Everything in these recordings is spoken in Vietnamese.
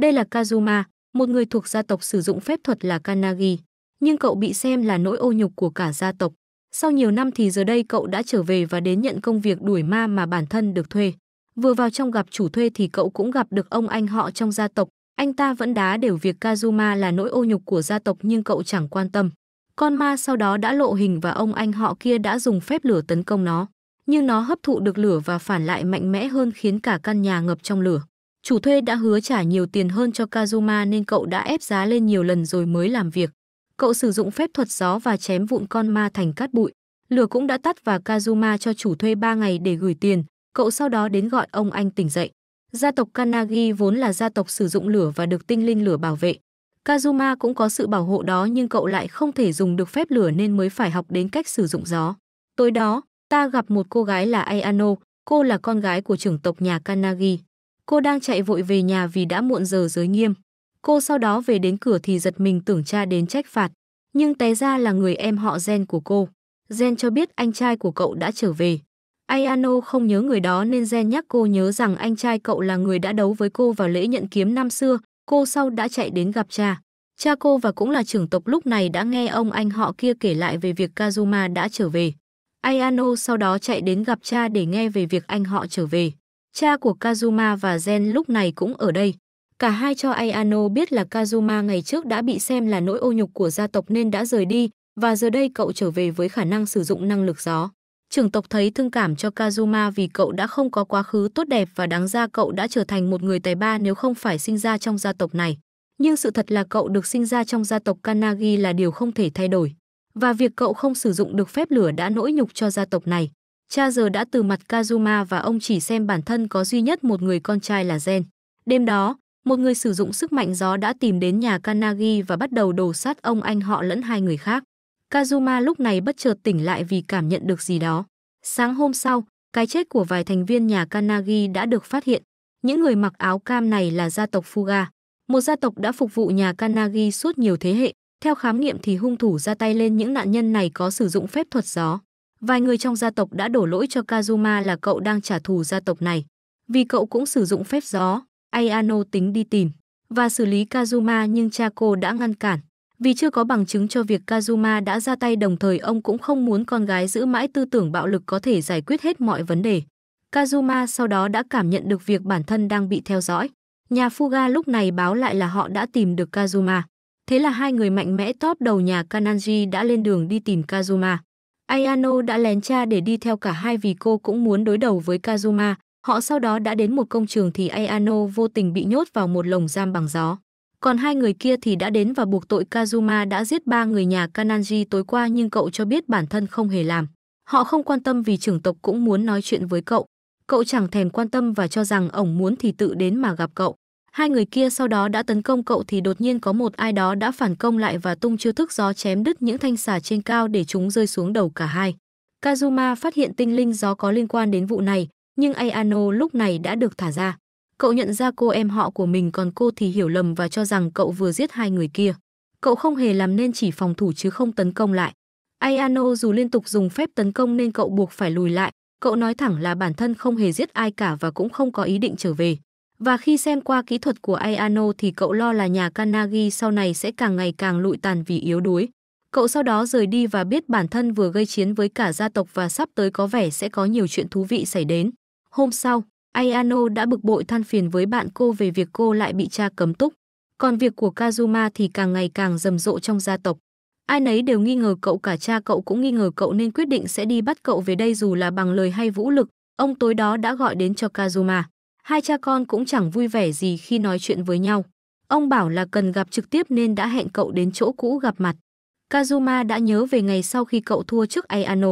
Đây là Kazuma, một người thuộc gia tộc sử dụng phép thuật là Kanagi, nhưng cậu bị xem là nỗi ô nhục của cả gia tộc. Sau nhiều năm thì giờ đây cậu đã trở về và đến nhận công việc đuổi ma mà bản thân được thuê. Vừa vào trong gặp chủ thuê thì cậu cũng gặp được ông anh họ trong gia tộc. Anh ta vẫn đá đều việc Kazuma là nỗi ô nhục của gia tộc nhưng cậu chẳng quan tâm. Con ma sau đó đã lộ hình và ông anh họ kia đã dùng phép lửa tấn công nó. Nhưng nó hấp thụ được lửa và phản lại mạnh mẽ hơn khiến cả căn nhà ngập trong lửa. Chủ thuê đã hứa trả nhiều tiền hơn cho Kazuma nên cậu đã ép giá lên nhiều lần rồi mới làm việc. Cậu sử dụng phép thuật gió và chém vụn con ma thành cát bụi. Lửa cũng đã tắt và Kazuma cho chủ thuê 3 ngày để gửi tiền. Cậu sau đó đến gọi ông anh tỉnh dậy. Gia tộc Kanagi vốn là gia tộc sử dụng lửa và được tinh linh lửa bảo vệ. Kazuma cũng có sự bảo hộ đó nhưng cậu lại không thể dùng được phép lửa nên mới phải học đến cách sử dụng gió. Tối đó, ta gặp một cô gái là Ayano, cô là con gái của trưởng tộc nhà Kanagi. Cô đang chạy vội về nhà vì đã muộn giờ giới nghiêm. Cô sau đó về đến cửa thì giật mình tưởng cha đến trách phạt, nhưng té ra là người em họ Gen của cô. Gen cho biết anh trai của cậu đã trở về. Ayano không nhớ người đó nên Gen nhắc cô nhớ rằng anh trai cậu là người đã đấu với cô vào lễ nhận kiếm năm xưa, cô sau đã chạy đến gặp cha. Cha cô và cũng là trưởng tộc lúc này đã nghe ông anh họ kia kể lại về việc Kazuma đã trở về. Ayano sau đó chạy đến gặp cha để nghe về việc anh họ trở về. Cha của Kazuma và Gen lúc này cũng ở đây. Cả hai cho Ayano biết là Kazuma ngày trước đã bị xem là nỗi ô nhục của gia tộc nên đã rời đi, và giờ đây cậu trở về với khả năng sử dụng năng lực gió. Trưởng tộc thấy thương cảm cho Kazuma vì cậu đã không có quá khứ tốt đẹp và đáng ra cậu đã trở thành một người tài ba nếu không phải sinh ra trong gia tộc này. Nhưng sự thật là cậu được sinh ra trong gia tộc Kanagi là điều không thể thay đổi. Và việc cậu không sử dụng được phép lửa đã nỗi nhục cho gia tộc này. Cha giờ đã từ mặt Kazuma và ông chỉ xem bản thân có duy nhất một người con trai là Gen. Đêm đó, một người sử dụng sức mạnh gió đã tìm đến nhà Kanagi và bắt đầu đổ sát ông anh họ lẫn hai người khác. Kazuma lúc này bất chợt tỉnh lại vì cảm nhận được gì đó. Sáng hôm sau, cái chết của vài thành viên nhà Kanagi đã được phát hiện. Những người mặc áo cam này là gia tộc Fuga, một gia tộc đã phục vụ nhà Kanagi suốt nhiều thế hệ. Theo khám nghiệm thì hung thủ ra tay lên những nạn nhân này có sử dụng phép thuật gió. Vài người trong gia tộc đã đổ lỗi cho Kazuma là cậu đang trả thù gia tộc này. Vì cậu cũng sử dụng phép gió, Ayano tính đi tìm và xử lý Kazuma nhưng cha cô đã ngăn cản. Vì chưa có bằng chứng cho việc Kazuma đã ra tay đồng thời ông cũng không muốn con gái giữ mãi tư tưởng bạo lực có thể giải quyết hết mọi vấn đề. Kazuma sau đó đã cảm nhận được việc bản thân đang bị theo dõi. Nhà Fuga lúc này báo lại là họ đã tìm được Kazuma. Thế là hai người mạnh mẽ top đầu nhà Kananji đã lên đường đi tìm Kazuma. Ayano đã lén cha để đi theo cả hai vì cô cũng muốn đối đầu với Kazuma. Họ sau đó đã đến một công trường thì Ayano vô tình bị nhốt vào một lồng giam bằng gió. Còn hai người kia thì đã đến và buộc tội Kazuma đã giết ba người nhà Kananji tối qua nhưng cậu cho biết bản thân không hề làm. Họ không quan tâm vì trưởng tộc cũng muốn nói chuyện với cậu. Cậu chẳng thèm quan tâm và cho rằng ổng muốn thì tự đến mà gặp cậu. Hai người kia sau đó đã tấn công cậu thì đột nhiên có một ai đó đã phản công lại và tung chiêu thức gió chém đứt những thanh xà trên cao để chúng rơi xuống đầu cả hai. Kazuma phát hiện tinh linh gió có liên quan đến vụ này, nhưng Ayano lúc này đã được thả ra. Cậu nhận ra cô em họ của mình còn cô thì hiểu lầm và cho rằng cậu vừa giết hai người kia. Cậu không hề làm nên chỉ phòng thủ chứ không tấn công lại. Ayano dù liên tục dùng phép tấn công nên cậu buộc phải lùi lại, cậu nói thẳng là bản thân không hề giết ai cả và cũng không có ý định trở về. Và khi xem qua kỹ thuật của Ayano thì cậu lo là nhà Kanagi sau này sẽ càng ngày càng lụi tàn vì yếu đuối. Cậu sau đó rời đi và biết bản thân vừa gây chiến với cả gia tộc và sắp tới có vẻ sẽ có nhiều chuyện thú vị xảy đến. Hôm sau, Ayano đã bực bội than phiền với bạn cô về việc cô lại bị cha cấm túc. Còn việc của Kazuma thì càng ngày càng rầm rộ trong gia tộc. Ai nấy đều nghi ngờ cậu cả cha cậu cũng nghi ngờ cậu nên quyết định sẽ đi bắt cậu về đây dù là bằng lời hay vũ lực. Ông tối đó đã gọi đến cho Kazuma hai cha con cũng chẳng vui vẻ gì khi nói chuyện với nhau. Ông bảo là cần gặp trực tiếp nên đã hẹn cậu đến chỗ cũ gặp mặt. Kazuma đã nhớ về ngày sau khi cậu thua trước Ayano.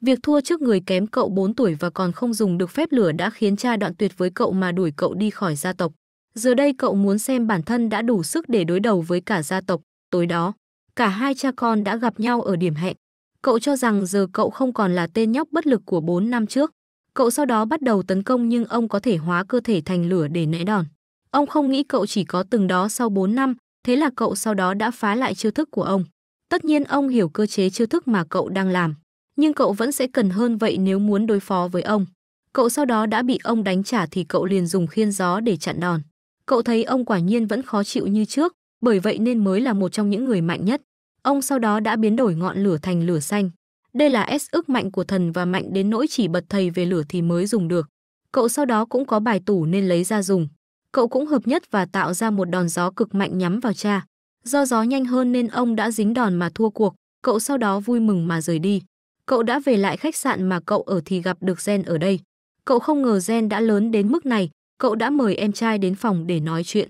Việc thua trước người kém cậu 4 tuổi và còn không dùng được phép lửa đã khiến cha đoạn tuyệt với cậu mà đuổi cậu đi khỏi gia tộc. Giờ đây cậu muốn xem bản thân đã đủ sức để đối đầu với cả gia tộc. Tối đó, cả hai cha con đã gặp nhau ở điểm hẹn. Cậu cho rằng giờ cậu không còn là tên nhóc bất lực của 4 năm trước. Cậu sau đó bắt đầu tấn công nhưng ông có thể hóa cơ thể thành lửa để né đòn. Ông không nghĩ cậu chỉ có từng đó sau 4 năm, thế là cậu sau đó đã phá lại chiêu thức của ông. Tất nhiên ông hiểu cơ chế chiêu thức mà cậu đang làm, nhưng cậu vẫn sẽ cần hơn vậy nếu muốn đối phó với ông. Cậu sau đó đã bị ông đánh trả thì cậu liền dùng khiên gió để chặn đòn. Cậu thấy ông quả nhiên vẫn khó chịu như trước, bởi vậy nên mới là một trong những người mạnh nhất. Ông sau đó đã biến đổi ngọn lửa thành lửa xanh. Đây là S ước mạnh của thần và mạnh đến nỗi chỉ bật thầy về lửa thì mới dùng được. Cậu sau đó cũng có bài tủ nên lấy ra dùng. Cậu cũng hợp nhất và tạo ra một đòn gió cực mạnh nhắm vào cha. Do gió nhanh hơn nên ông đã dính đòn mà thua cuộc, cậu sau đó vui mừng mà rời đi. Cậu đã về lại khách sạn mà cậu ở thì gặp được Gen ở đây. Cậu không ngờ Gen đã lớn đến mức này, cậu đã mời em trai đến phòng để nói chuyện.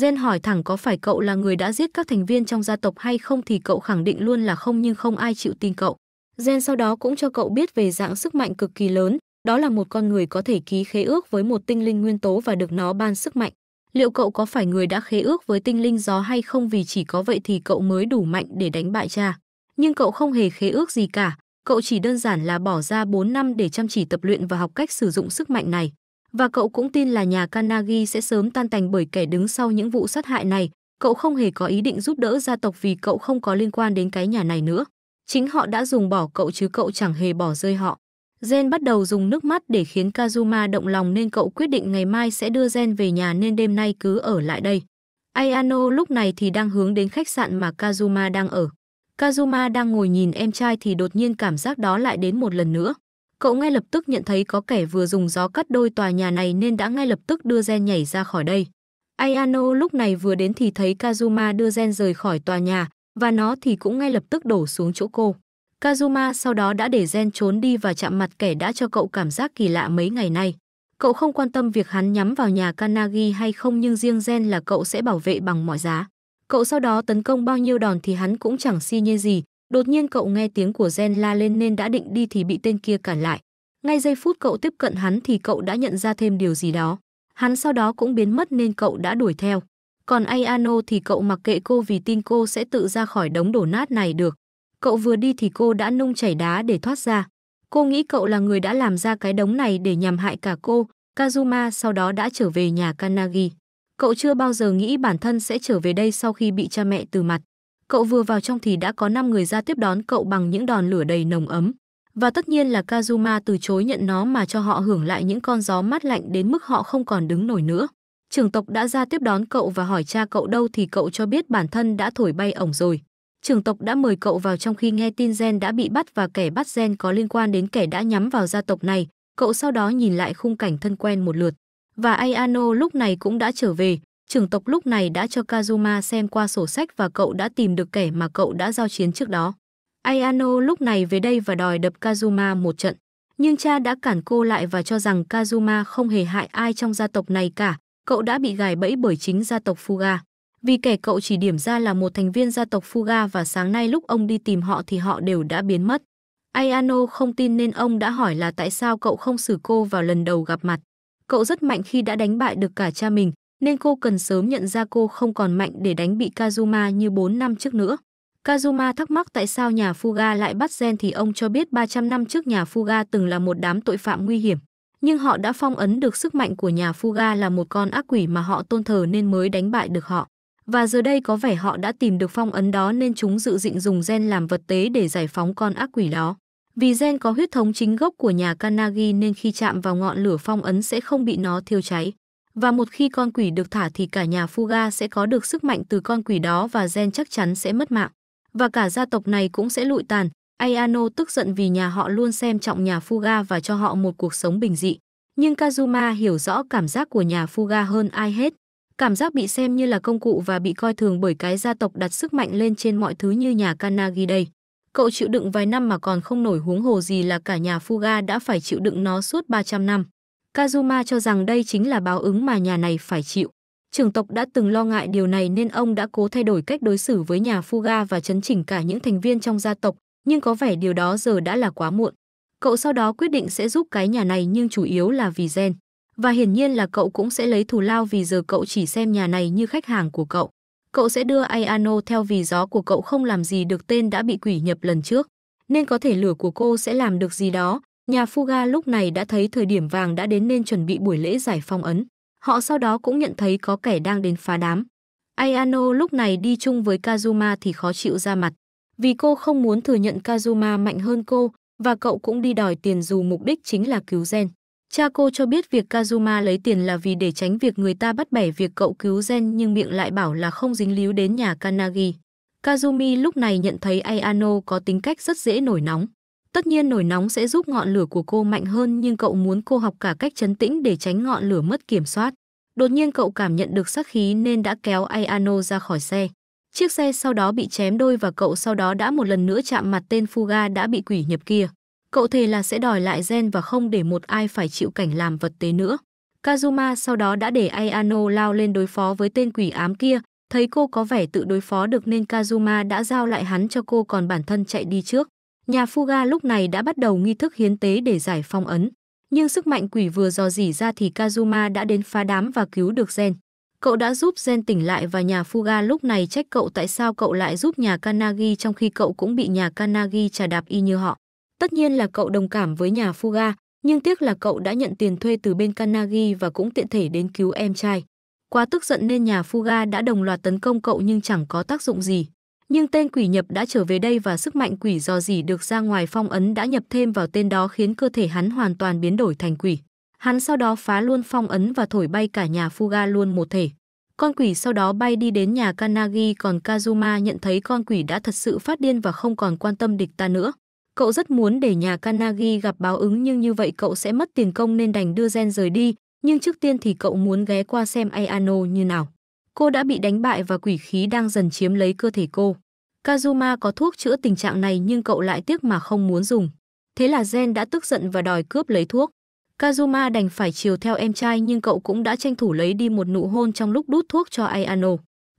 Gen hỏi thẳng có phải cậu là người đã giết các thành viên trong gia tộc hay không thì cậu khẳng định luôn là không nhưng không ai chịu tin cậu. Gen sau đó cũng cho cậu biết về dạng sức mạnh cực kỳ lớn, đó là một con người có thể ký khế ước với một tinh linh nguyên tố và được nó ban sức mạnh. Liệu cậu có phải người đã khế ước với tinh linh gió hay không vì chỉ có vậy thì cậu mới đủ mạnh để đánh bại cha. Nhưng cậu không hề khế ước gì cả, cậu chỉ đơn giản là bỏ ra 4 năm để chăm chỉ tập luyện và học cách sử dụng sức mạnh này. Và cậu cũng tin là nhà Kanagi sẽ sớm tan tành bởi kẻ đứng sau những vụ sát hại này, cậu không hề có ý định giúp đỡ gia tộc vì cậu không có liên quan đến cái nhà này nữa. Chính họ đã dùng bỏ cậu chứ cậu chẳng hề bỏ rơi họ. Gen bắt đầu dùng nước mắt để khiến Kazuma động lòng nên cậu quyết định ngày mai sẽ đưa Gen về nhà nên đêm nay cứ ở lại đây. Ayano lúc này thì đang hướng đến khách sạn mà Kazuma đang ở. Kazuma đang ngồi nhìn em trai thì đột nhiên cảm giác đó lại đến một lần nữa. Cậu ngay lập tức nhận thấy có kẻ vừa dùng gió cắt đôi tòa nhà này nên đã ngay lập tức đưa Gen nhảy ra khỏi đây. Ayano lúc này vừa đến thì thấy Kazuma đưa Gen rời khỏi tòa nhà, và nó thì cũng ngay lập tức đổ xuống chỗ cô. Kazuma sau đó đã để Gen trốn đi và chạm mặt kẻ đã cho cậu cảm giác kỳ lạ mấy ngày nay. Cậu không quan tâm việc hắn nhắm vào nhà Kanagi hay không nhưng riêng Gen là cậu sẽ bảo vệ bằng mọi giá. Cậu sau đó tấn công bao nhiêu đòn thì hắn cũng chẳng si như gì. Đột nhiên cậu nghe tiếng của Gen la lên nên đã định đi thì bị tên kia cản lại. Ngay giây phút cậu tiếp cận hắn thì cậu đã nhận ra thêm điều gì đó. Hắn sau đó cũng biến mất nên cậu đã đuổi theo. Còn Ayano thì cậu mặc kệ cô vì tin cô sẽ tự ra khỏi đống đổ nát này được. Cậu vừa đi thì cô đã nung chảy đá để thoát ra. Cô nghĩ cậu là người đã làm ra cái đống này để nhằm hại cả cô. Kazuma sau đó đã trở về nhà Kanagi. Cậu chưa bao giờ nghĩ bản thân sẽ trở về đây sau khi bị cha mẹ từ mặt. Cậu vừa vào trong thì đã có 5 người ra tiếp đón cậu bằng những đòn lửa đầy nồng ấm. Và tất nhiên là Kazuma từ chối nhận nó mà cho họ hưởng lại những con gió mát lạnh đến mức họ không còn đứng nổi nữa. Trường tộc đã ra tiếp đón cậu và hỏi cha cậu đâu thì cậu cho biết bản thân đã thổi bay ổng rồi. Trường tộc đã mời cậu vào trong khi nghe tin Gen đã bị bắt và kẻ bắt Gen có liên quan đến kẻ đã nhắm vào gia tộc này. Cậu sau đó nhìn lại khung cảnh thân quen một lượt. Và Ayano lúc này cũng đã trở về. Trường tộc lúc này đã cho Kazuma xem qua sổ sách và cậu đã tìm được kẻ mà cậu đã giao chiến trước đó. Ayano lúc này về đây và đòi đập Kazuma một trận. Nhưng cha đã cản cô lại và cho rằng Kazuma không hề hại ai trong gia tộc này cả, cậu đã bị gài bẫy bởi chính gia tộc Fuga. Vì kẻ cậu chỉ điểm ra là một thành viên gia tộc Fuga và sáng nay lúc ông đi tìm họ thì họ đều đã biến mất. Ayano không tin nên ông đã hỏi là tại sao cậu không xử cô vào lần đầu gặp mặt. Cậu rất mạnh khi đã đánh bại được cả cha mình, nên cô cần sớm nhận ra cô không còn mạnh để đánh bị Kazuma như 4 năm trước nữa. Kazuma thắc mắc tại sao nhà Fuga lại bắt Gen thì ông cho biết 300 năm trước nhà Fuga từng là một đám tội phạm nguy hiểm nhưng họ đã phong ấn được sức mạnh của nhà Fuga là một con ác quỷ mà họ tôn thờ nên mới đánh bại được họ. Và giờ đây có vẻ họ đã tìm được phong ấn đó nên chúng dự định dùng gen làm vật tế để giải phóng con ác quỷ đó. Vì gen có huyết thống chính gốc của nhà Kanagi nên khi chạm vào ngọn lửa phong ấn sẽ không bị nó thiêu cháy. Và một khi con quỷ được thả thì cả nhà Fuga sẽ có được sức mạnh từ con quỷ đó và gen chắc chắn sẽ mất mạng. Và cả gia tộc này cũng sẽ lụi tàn, Ayano tức giận vì nhà họ luôn xem trọng nhà Fuga và cho họ một cuộc sống bình dị. Nhưng Kazuma hiểu rõ cảm giác của nhà Fuga hơn ai hết. Cảm giác bị xem như là công cụ và bị coi thường bởi cái gia tộc đặt sức mạnh lên trên mọi thứ như nhà Kanagi đây. Cậu chịu đựng vài năm mà còn không nổi huống hồ gì là cả nhà Fuga đã phải chịu đựng nó suốt 300 năm. Kazuma cho rằng đây chính là báo ứng mà nhà này phải chịu. Trưởng tộc đã từng lo ngại điều này nên ông đã cố thay đổi cách đối xử với nhà Fuga và chấn chỉnh cả những thành viên trong gia tộc, nhưng có vẻ điều đó giờ đã là quá muộn. Cậu sau đó quyết định sẽ giúp cái nhà này nhưng chủ yếu là vì Gen. Và hiển nhiên là cậu cũng sẽ lấy thù lao vì giờ cậu chỉ xem nhà này như khách hàng của cậu. Cậu sẽ đưa Ayano theo vì gió của cậu không làm gì được tên đã bị quỷ nhập lần trước. Nên có thể lửa của cô sẽ làm được gì đó. Nhà Fuga lúc này đã thấy thời điểm vàng đã đến nên chuẩn bị buổi lễ giải phong ấn. Họ sau đó cũng nhận thấy có kẻ đang đến phá đám. Ayano lúc này đi chung với Kazuma thì khó chịu ra mặt vì cô không muốn thừa nhận Kazuma mạnh hơn cô và cậu cũng đi đòi tiền dù mục đích chính là cứu Gen. Cha cô cho biết việc Kazuma lấy tiền là vì để tránh việc người ta bắt bẻ việc cậu cứu Gen nhưng miệng lại bảo là không dính líu đến nhà Kanagi. Kazumi lúc này nhận thấy Ayano có tính cách rất dễ nổi nóng. Tất nhiên nổi nóng sẽ giúp ngọn lửa của cô mạnh hơn nhưng cậu muốn cô học cả cách chấn tĩnh để tránh ngọn lửa mất kiểm soát. Đột nhiên cậu cảm nhận được sát khí nên đã kéo Ayano ra khỏi xe. Chiếc xe sau đó bị chém đôi và cậu sau đó đã một lần nữa chạm mặt tên Fuga đã bị quỷ nhập kia. Cậu thề là sẽ đòi lại gen và không để một ai phải chịu cảnh làm vật tế nữa. Kazuma sau đó đã để Ayano lao lên đối phó với tên quỷ ám kia, thấy cô có vẻ tự đối phó được nên Kazuma đã giao lại hắn cho cô còn bản thân chạy đi trước. Nhà Fuga lúc này đã bắt đầu nghi thức hiến tế để giải phong ấn. Nhưng sức mạnh quỷ vừa dò dỉ ra thì Kazuma đã đến phá đám và cứu được Gen. Cậu đã giúp Gen tỉnh lại và nhà Fuga lúc này trách cậu tại sao cậu lại giúp nhà Kanagi trong khi cậu cũng bị nhà Kanagi trà đạp y như họ. Tất nhiên là cậu đồng cảm với nhà Fuga, nhưng tiếc là cậu đã nhận tiền thuê từ bên Kanagi và cũng tiện thể đến cứu em trai. Quá tức giận nên nhà Fuga đã đồng loạt tấn công cậu nhưng chẳng có tác dụng gì. Nhưng tên quỷ nhập đã trở về đây và sức mạnh quỷ dò dỉ được ra ngoài phong ấn đã nhập thêm vào tên đó khiến cơ thể hắn hoàn toàn biến đổi thành quỷ. Hắn sau đó phá luôn phong ấn và thổi bay cả nhà Fuga luôn một thể. Con quỷ sau đó bay đi đến nhà Kanagi còn Kazuma nhận thấy con quỷ đã thật sự phát điên và không còn quan tâm địch ta nữa. Cậu rất muốn để nhà Kanagi gặp báo ứng nhưng như vậy cậu sẽ mất tiền công nên đành đưa Gen rời đi, nhưng trước tiên thì cậu muốn ghé qua xem Ayano như nào. Cô đã bị đánh bại và quỷ khí đang dần chiếm lấy cơ thể cô. Kazuma có thuốc chữa tình trạng này nhưng cậu lại tiếc mà không muốn dùng. Thế là Gen đã tức giận và đòi cướp lấy thuốc. Kazuma đành phải chiều theo em trai nhưng cậu cũng đã tranh thủ lấy đi một nụ hôn trong lúc đút thuốc cho Ayano.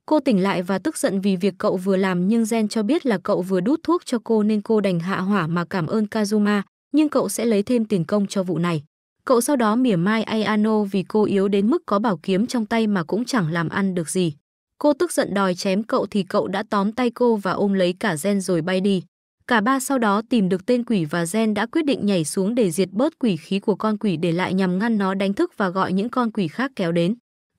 Cô tỉnh lại và tức giận vì việc cậu vừa làm nhưng Gen cho biết là cậu vừa đút thuốc cho cô nên cô đành hạ hỏa mà cảm ơn Kazuma, nhưng cậu sẽ lấy thêm tiền công cho vụ này. Cậu sau đó mỉa mai Ayano vì cô yếu đến mức có bảo kiếm trong tay mà cũng chẳng làm ăn được gì. Cô tức giận đòi chém cậu thì cậu đã tóm tay cô và ôm lấy cả Gen rồi bay đi. Cả ba sau đó tìm được tên quỷ và Gen đã quyết định nhảy xuống để diệt bớt quỷ khí của con quỷ để lại nhằm ngăn nó đánh thức và gọi những con quỷ khác kéo đến.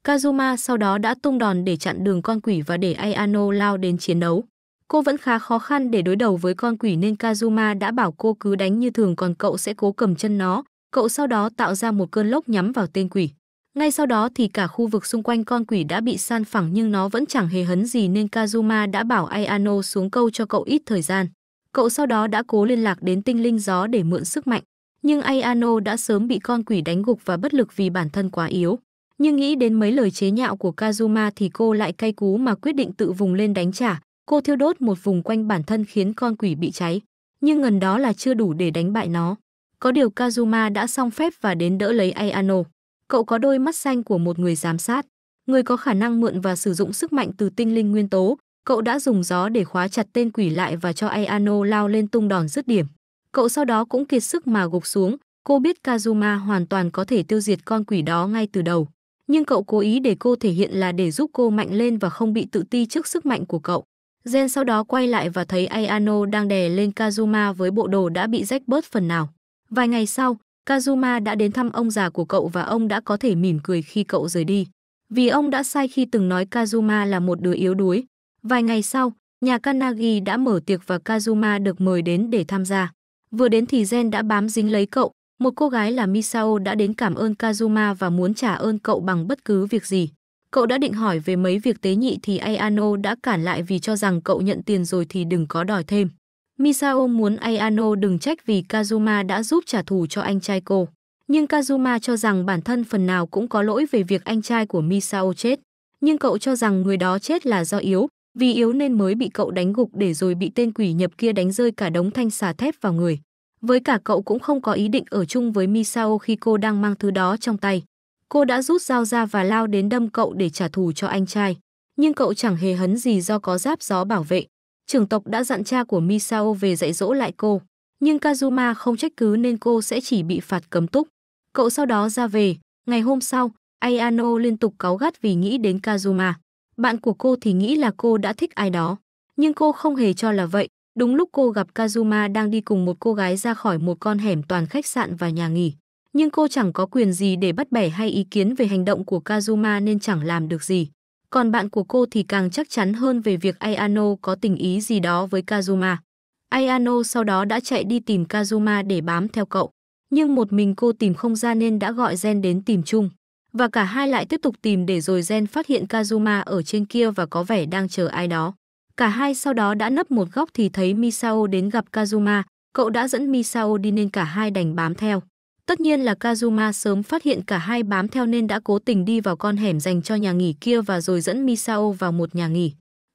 Kazuma sau đó đã tung đòn để chặn đường con quỷ và để Ayano lao đến chiến đấu. Cô vẫn khá khó khăn để đối đầu với con quỷ nên Kazuma đã bảo cô cứ đánh như thường còn cậu sẽ cố cầm chân nó. Cậu sau đó tạo ra một cơn lốc nhắm vào tên quỷ. Ngay sau đó thì cả khu vực xung quanh con quỷ đã bị san phẳng nhưng nó vẫn chẳng hề hấn gì nên Kazuma đã bảo Ayano xuống câu cho cậu ít thời gian. Cậu sau đó đã cố liên lạc đến tinh linh gió để mượn sức mạnh, nhưng Ayano đã sớm bị con quỷ đánh gục và bất lực vì bản thân quá yếu. Nhưng nghĩ đến mấy lời chế nhạo của Kazuma thì cô lại cay cú mà quyết định tự vùng lên đánh trả. Cô thiêu đốt một vùng quanh bản thân khiến con quỷ bị cháy, nhưng ngần đó là chưa đủ để đánh bại nó. Có điều Kazuma đã xong phép và đến đỡ lấy Ayano. Cậu có đôi mắt xanh của một người giám sát, người có khả năng mượn và sử dụng sức mạnh từ tinh linh nguyên tố, Cậu đã dùng gió để khóa chặt tên quỷ lại và cho Ayano lao lên tung đòn dứt điểm. Cậu sau đó cũng kiệt sức mà gục xuống, cô biết Kazuma hoàn toàn có thể tiêu diệt con quỷ đó ngay từ đầu. Nhưng cậu cố ý để cô thể hiện là để giúp cô mạnh lên và không bị tự ti trước sức mạnh của cậu. Gen sau đó quay lại và thấy Ayano đang đè lên Kazuma với bộ đồ đã bị rách bớt phần nào. Vài ngày sau, Kazuma đã đến thăm ông già của cậu và ông đã có thể mỉm cười khi cậu rời đi. Vì ông đã sai khi từng nói Kazuma là một đứa yếu đuối, Vài ngày sau, nhà Kanagi đã mở tiệc và Kazuma được mời đến để tham gia. Vừa đến thì Gen đã bám dính lấy cậu, một cô gái là Misao đã đến cảm ơn Kazuma và muốn trả ơn cậu bằng bất cứ việc gì. Cậu đã định hỏi về mấy việc tế nhị thì Ayano đã cản lại vì cho rằng cậu nhận tiền rồi thì đừng có đòi thêm. Misao muốn Ayano đừng trách vì Kazuma đã giúp trả thù cho anh trai cô. Nhưng Kazuma cho rằng bản thân phần nào cũng có lỗi về việc anh trai của Misao chết. Nhưng cậu cho rằng người đó chết là do yếu, vì yếu nên mới bị cậu đánh gục để rồi bị tên quỷ nhập kia đánh rơi cả đống thanh xà thép vào người. Với cả cậu cũng không có ý định ở chung với Misao khi cô đang mang thứ đó trong tay. Cô đã rút dao ra và lao đến đâm cậu để trả thù cho anh trai. Nhưng cậu chẳng hề hấn gì do có giáp gió bảo vệ. Trưởng tộc đã dặn cha của Misao về dạy dỗ lại cô. Nhưng Kazuma không trách cứ nên cô sẽ chỉ bị phạt cấm túc. Cậu sau đó ra về. Ngày hôm sau, Ayano liên tục cáu gắt vì nghĩ đến Kazuma. Bạn của cô thì nghĩ là cô đã thích ai đó, nhưng cô không hề cho là vậy. Đúng lúc cô gặp Kazuma đang đi cùng một cô gái ra khỏi một con hẻm toàn khách sạn và nhà nghỉ. Nhưng cô chẳng có quyền gì để bắt bẻ hay ý kiến về hành động của Kazuma nên chẳng làm được gì. Còn bạn của cô thì càng chắc chắn hơn về việc Ayano có tình ý gì đó với Kazuma. Ayano sau đó đã chạy đi tìm Kazuma để bám theo cậu. Nhưng một mình cô tìm không ra nên đã gọi Gen đến tìm chung và cả hai lại tiếp tục tìm để rồi Gen phát hiện Kazuma ở trên kia và có vẻ đang chờ ai đó. Cả hai sau đó đã nấp một góc thì thấy Misao đến gặp Kazuma, cậu đã dẫn Misao đi nên cả hai đành bám theo. Tất nhiên là Kazuma sớm phát hiện cả hai bám theo nên đã cố tình đi vào con hẻm dành cho nhà nghỉ kia và rồi dẫn Misao vào một nhà nghỉ.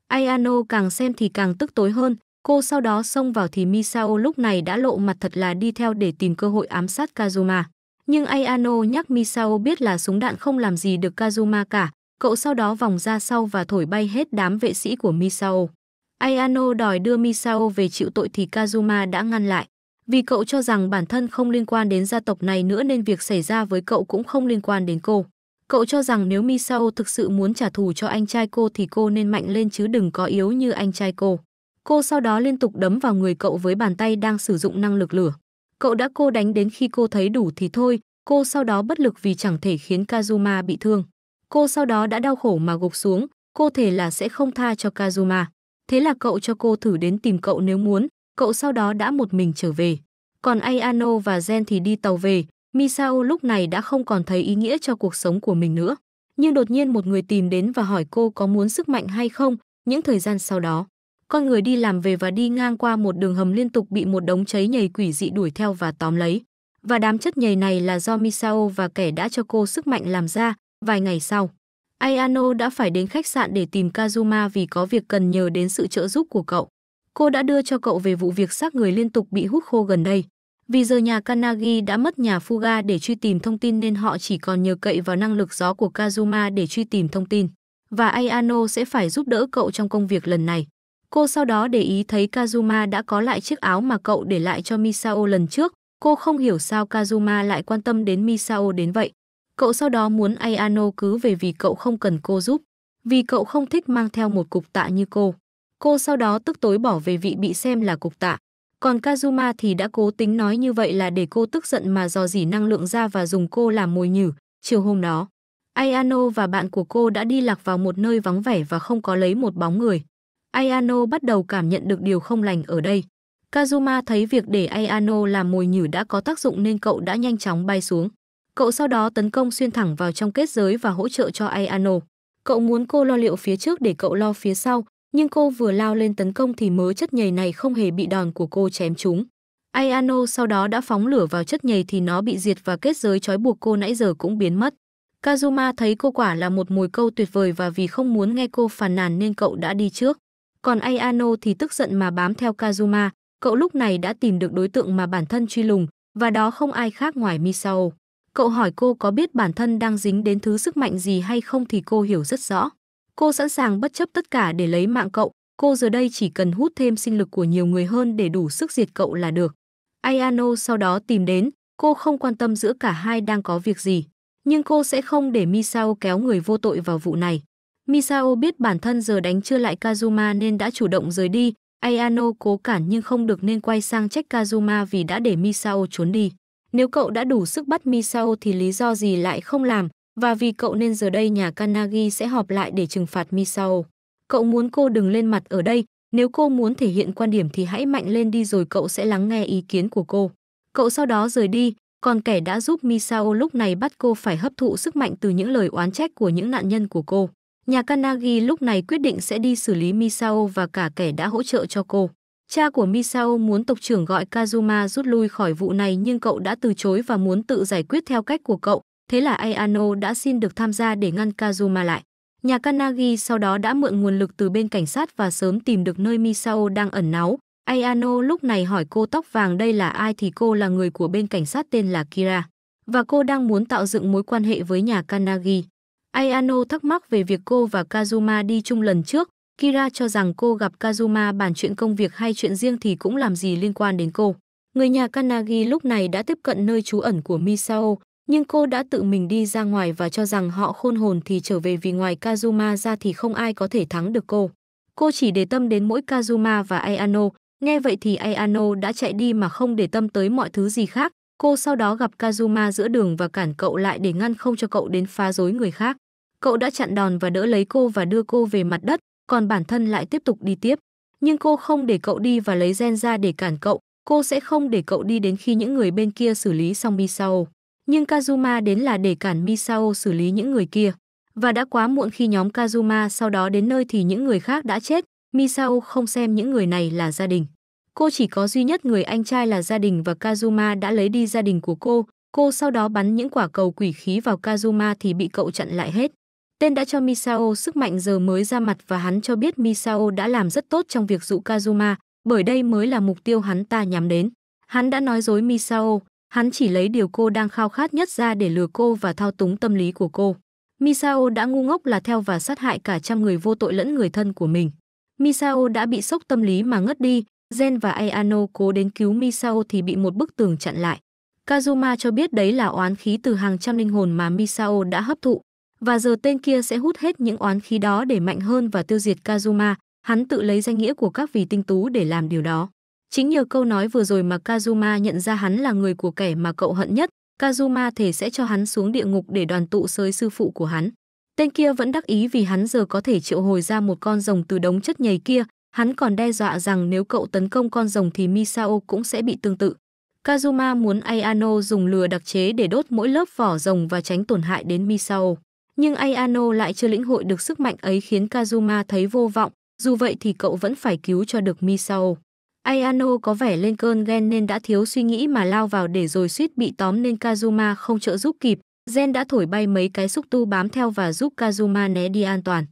Ayano càng xem thì càng tức tối hơn, cô sau đó xông vào thì Misao lúc này đã lộ mặt thật là đi theo để tìm cơ hội ám sát Kazuma nhưng Ayano nhắc Misao biết là súng đạn không làm gì được Kazuma cả, cậu sau đó vòng ra sau và thổi bay hết đám vệ sĩ của Misao. Ayano đòi đưa Misao về chịu tội thì Kazuma đã ngăn lại. Vì cậu cho rằng bản thân không liên quan đến gia tộc này nữa nên việc xảy ra với cậu cũng không liên quan đến cô. Cậu cho rằng nếu Misao thực sự muốn trả thù cho anh trai cô thì cô nên mạnh lên chứ đừng có yếu như anh trai cô. Cô sau đó liên tục đấm vào người cậu với bàn tay đang sử dụng năng lực lửa. Cậu đã cô đánh đến khi cô thấy đủ thì thôi, cô sau đó bất lực vì chẳng thể khiến Kazuma bị thương. Cô sau đó đã đau khổ mà gục xuống, cô thể là sẽ không tha cho Kazuma. Thế là cậu cho cô thử đến tìm cậu nếu muốn, cậu sau đó đã một mình trở về. Còn Ayano và Gen thì đi tàu về, Misao lúc này đã không còn thấy ý nghĩa cho cuộc sống của mình nữa. Nhưng đột nhiên một người tìm đến và hỏi cô có muốn sức mạnh hay không, những thời gian sau đó con người đi làm về và đi ngang qua một đường hầm liên tục bị một đống cháy nhầy quỷ dị đuổi theo và tóm lấy. Và đám chất nhầy này là do Misao và kẻ đã cho cô sức mạnh làm ra, vài ngày sau. Ayano đã phải đến khách sạn để tìm Kazuma vì có việc cần nhờ đến sự trợ giúp của cậu. Cô đã đưa cho cậu về vụ việc xác người liên tục bị hút khô gần đây. Vì giờ nhà Kanagi đã mất nhà Fuga để truy tìm thông tin nên họ chỉ còn nhờ cậy vào năng lực gió của Kazuma để truy tìm thông tin. Và Ayano sẽ phải giúp đỡ cậu trong công việc lần này. Cô sau đó để ý thấy Kazuma đã có lại chiếc áo mà cậu để lại cho Misao lần trước. Cô không hiểu sao Kazuma lại quan tâm đến Misao đến vậy. Cậu sau đó muốn Ayano cứ về vì cậu không cần cô giúp. Vì cậu không thích mang theo một cục tạ như cô. Cô sau đó tức tối bỏ về vị bị xem là cục tạ. Còn Kazuma thì đã cố tính nói như vậy là để cô tức giận mà dò dỉ năng lượng ra và dùng cô làm mồi nhử. Chiều hôm đó, Ayano và bạn của cô đã đi lạc vào một nơi vắng vẻ và không có lấy một bóng người. Ayano bắt đầu cảm nhận được điều không lành ở đây. Kazuma thấy việc để Ayano làm mồi nhử đã có tác dụng nên cậu đã nhanh chóng bay xuống. Cậu sau đó tấn công xuyên thẳng vào trong kết giới và hỗ trợ cho Ayano. Cậu muốn cô lo liệu phía trước để cậu lo phía sau, nhưng cô vừa lao lên tấn công thì mớ chất nhầy này không hề bị đòn của cô chém trúng. Ayano sau đó đã phóng lửa vào chất nhầy thì nó bị diệt và kết giới trói buộc cô nãy giờ cũng biến mất. Kazuma thấy cô quả là một mồi câu tuyệt vời và vì không muốn nghe cô phàn nàn nên cậu đã đi trước. Còn Ayano thì tức giận mà bám theo Kazuma, cậu lúc này đã tìm được đối tượng mà bản thân truy lùng, và đó không ai khác ngoài Misao. Cậu hỏi cô có biết bản thân đang dính đến thứ sức mạnh gì hay không thì cô hiểu rất rõ. Cô sẵn sàng bất chấp tất cả để lấy mạng cậu, cô giờ đây chỉ cần hút thêm sinh lực của nhiều người hơn để đủ sức diệt cậu là được. Ayano sau đó tìm đến, cô không quan tâm giữa cả hai đang có việc gì. Nhưng cô sẽ không để Misao kéo người vô tội vào vụ này. Misao biết bản thân giờ đánh chưa lại Kazuma nên đã chủ động rời đi. Ayano cố cản nhưng không được nên quay sang trách Kazuma vì đã để Misao trốn đi. Nếu cậu đã đủ sức bắt Misao thì lý do gì lại không làm, và vì cậu nên giờ đây nhà Kanagi sẽ họp lại để trừng phạt Misao. Cậu muốn cô đừng lên mặt ở đây, nếu cô muốn thể hiện quan điểm thì hãy mạnh lên đi rồi cậu sẽ lắng nghe ý kiến của cô. Cậu sau đó rời đi, còn kẻ đã giúp Misao lúc này bắt cô phải hấp thụ sức mạnh từ những lời oán trách của những nạn nhân của cô. Nhà Kanagi lúc này quyết định sẽ đi xử lý Misao và cả kẻ đã hỗ trợ cho cô. Cha của Misao muốn tộc trưởng gọi Kazuma rút lui khỏi vụ này nhưng cậu đã từ chối và muốn tự giải quyết theo cách của cậu, thế là Ayano đã xin được tham gia để ngăn Kazuma lại. Nhà Kanagi sau đó đã mượn nguồn lực từ bên cảnh sát và sớm tìm được nơi Misao đang ẩn náu. Ayano lúc này hỏi cô tóc vàng đây là ai thì cô là người của bên cảnh sát tên là Kira. Và cô đang muốn tạo dựng mối quan hệ với nhà Kanagi. Ayano thắc mắc về việc cô và Kazuma đi chung lần trước, Kira cho rằng cô gặp Kazuma bàn chuyện công việc hay chuyện riêng thì cũng làm gì liên quan đến cô. Người nhà Kanagi lúc này đã tiếp cận nơi trú ẩn của Misao, nhưng cô đã tự mình đi ra ngoài và cho rằng họ khôn hồn thì trở về vì ngoài Kazuma ra thì không ai có thể thắng được cô. Cô chỉ để tâm đến mỗi Kazuma và Ayano, nghe vậy thì Ayano đã chạy đi mà không để tâm tới mọi thứ gì khác, Cô sau đó gặp Kazuma giữa đường và cản cậu lại để ngăn không cho cậu đến phá rối người khác. Cậu đã chặn đòn và đỡ lấy cô và đưa cô về mặt đất, còn bản thân lại tiếp tục đi tiếp. Nhưng cô không để cậu đi và lấy gen ra để cản cậu, cô sẽ không để cậu đi đến khi những người bên kia xử lý xong Misao. Nhưng Kazuma đến là để cản Misao xử lý những người kia. Và đã quá muộn khi nhóm Kazuma sau đó đến nơi thì những người khác đã chết, Misao không xem những người này là gia đình. Cô chỉ có duy nhất người anh trai là gia đình và Kazuma đã lấy đi gia đình của cô. Cô sau đó bắn những quả cầu quỷ khí vào Kazuma thì bị cậu chặn lại hết. Tên đã cho Misao sức mạnh giờ mới ra mặt và hắn cho biết Misao đã làm rất tốt trong việc dụ Kazuma, bởi đây mới là mục tiêu hắn ta nhắm đến. Hắn đã nói dối Misao, hắn chỉ lấy điều cô đang khao khát nhất ra để lừa cô và thao túng tâm lý của cô. Misao đã ngu ngốc là theo và sát hại cả trăm người vô tội lẫn người thân của mình. Misao đã bị sốc tâm lý mà ngất đi, Zen và Ayano cố đến cứu Misao thì bị một bức tường chặn lại. Kazuma cho biết đấy là oán khí từ hàng trăm linh hồn mà Misao đã hấp thụ, và giờ tên kia sẽ hút hết những oán khí đó để mạnh hơn và tiêu diệt Kazuma, hắn tự lấy danh nghĩa của các vị tinh tú để làm điều đó. Chính nhờ câu nói vừa rồi mà Kazuma nhận ra hắn là người của kẻ mà cậu hận nhất, Kazuma thể sẽ cho hắn xuống địa ngục để đoàn tụ sới sư phụ của hắn. Tên kia vẫn đắc ý vì hắn giờ có thể triệu hồi ra một con rồng từ đống chất nhầy kia, Hắn còn đe dọa rằng nếu cậu tấn công con rồng thì Misao cũng sẽ bị tương tự. Kazuma muốn Ayano dùng lừa đặc chế để đốt mỗi lớp vỏ rồng và tránh tổn hại đến Misao. Nhưng Ayano lại chưa lĩnh hội được sức mạnh ấy khiến Kazuma thấy vô vọng, dù vậy thì cậu vẫn phải cứu cho được Misao. Ayano có vẻ lên cơn ghen nên đã thiếu suy nghĩ mà lao vào để rồi suýt bị tóm nên Kazuma không trợ giúp kịp. Gen đã thổi bay mấy cái xúc tu bám theo và giúp Kazuma né đi an toàn.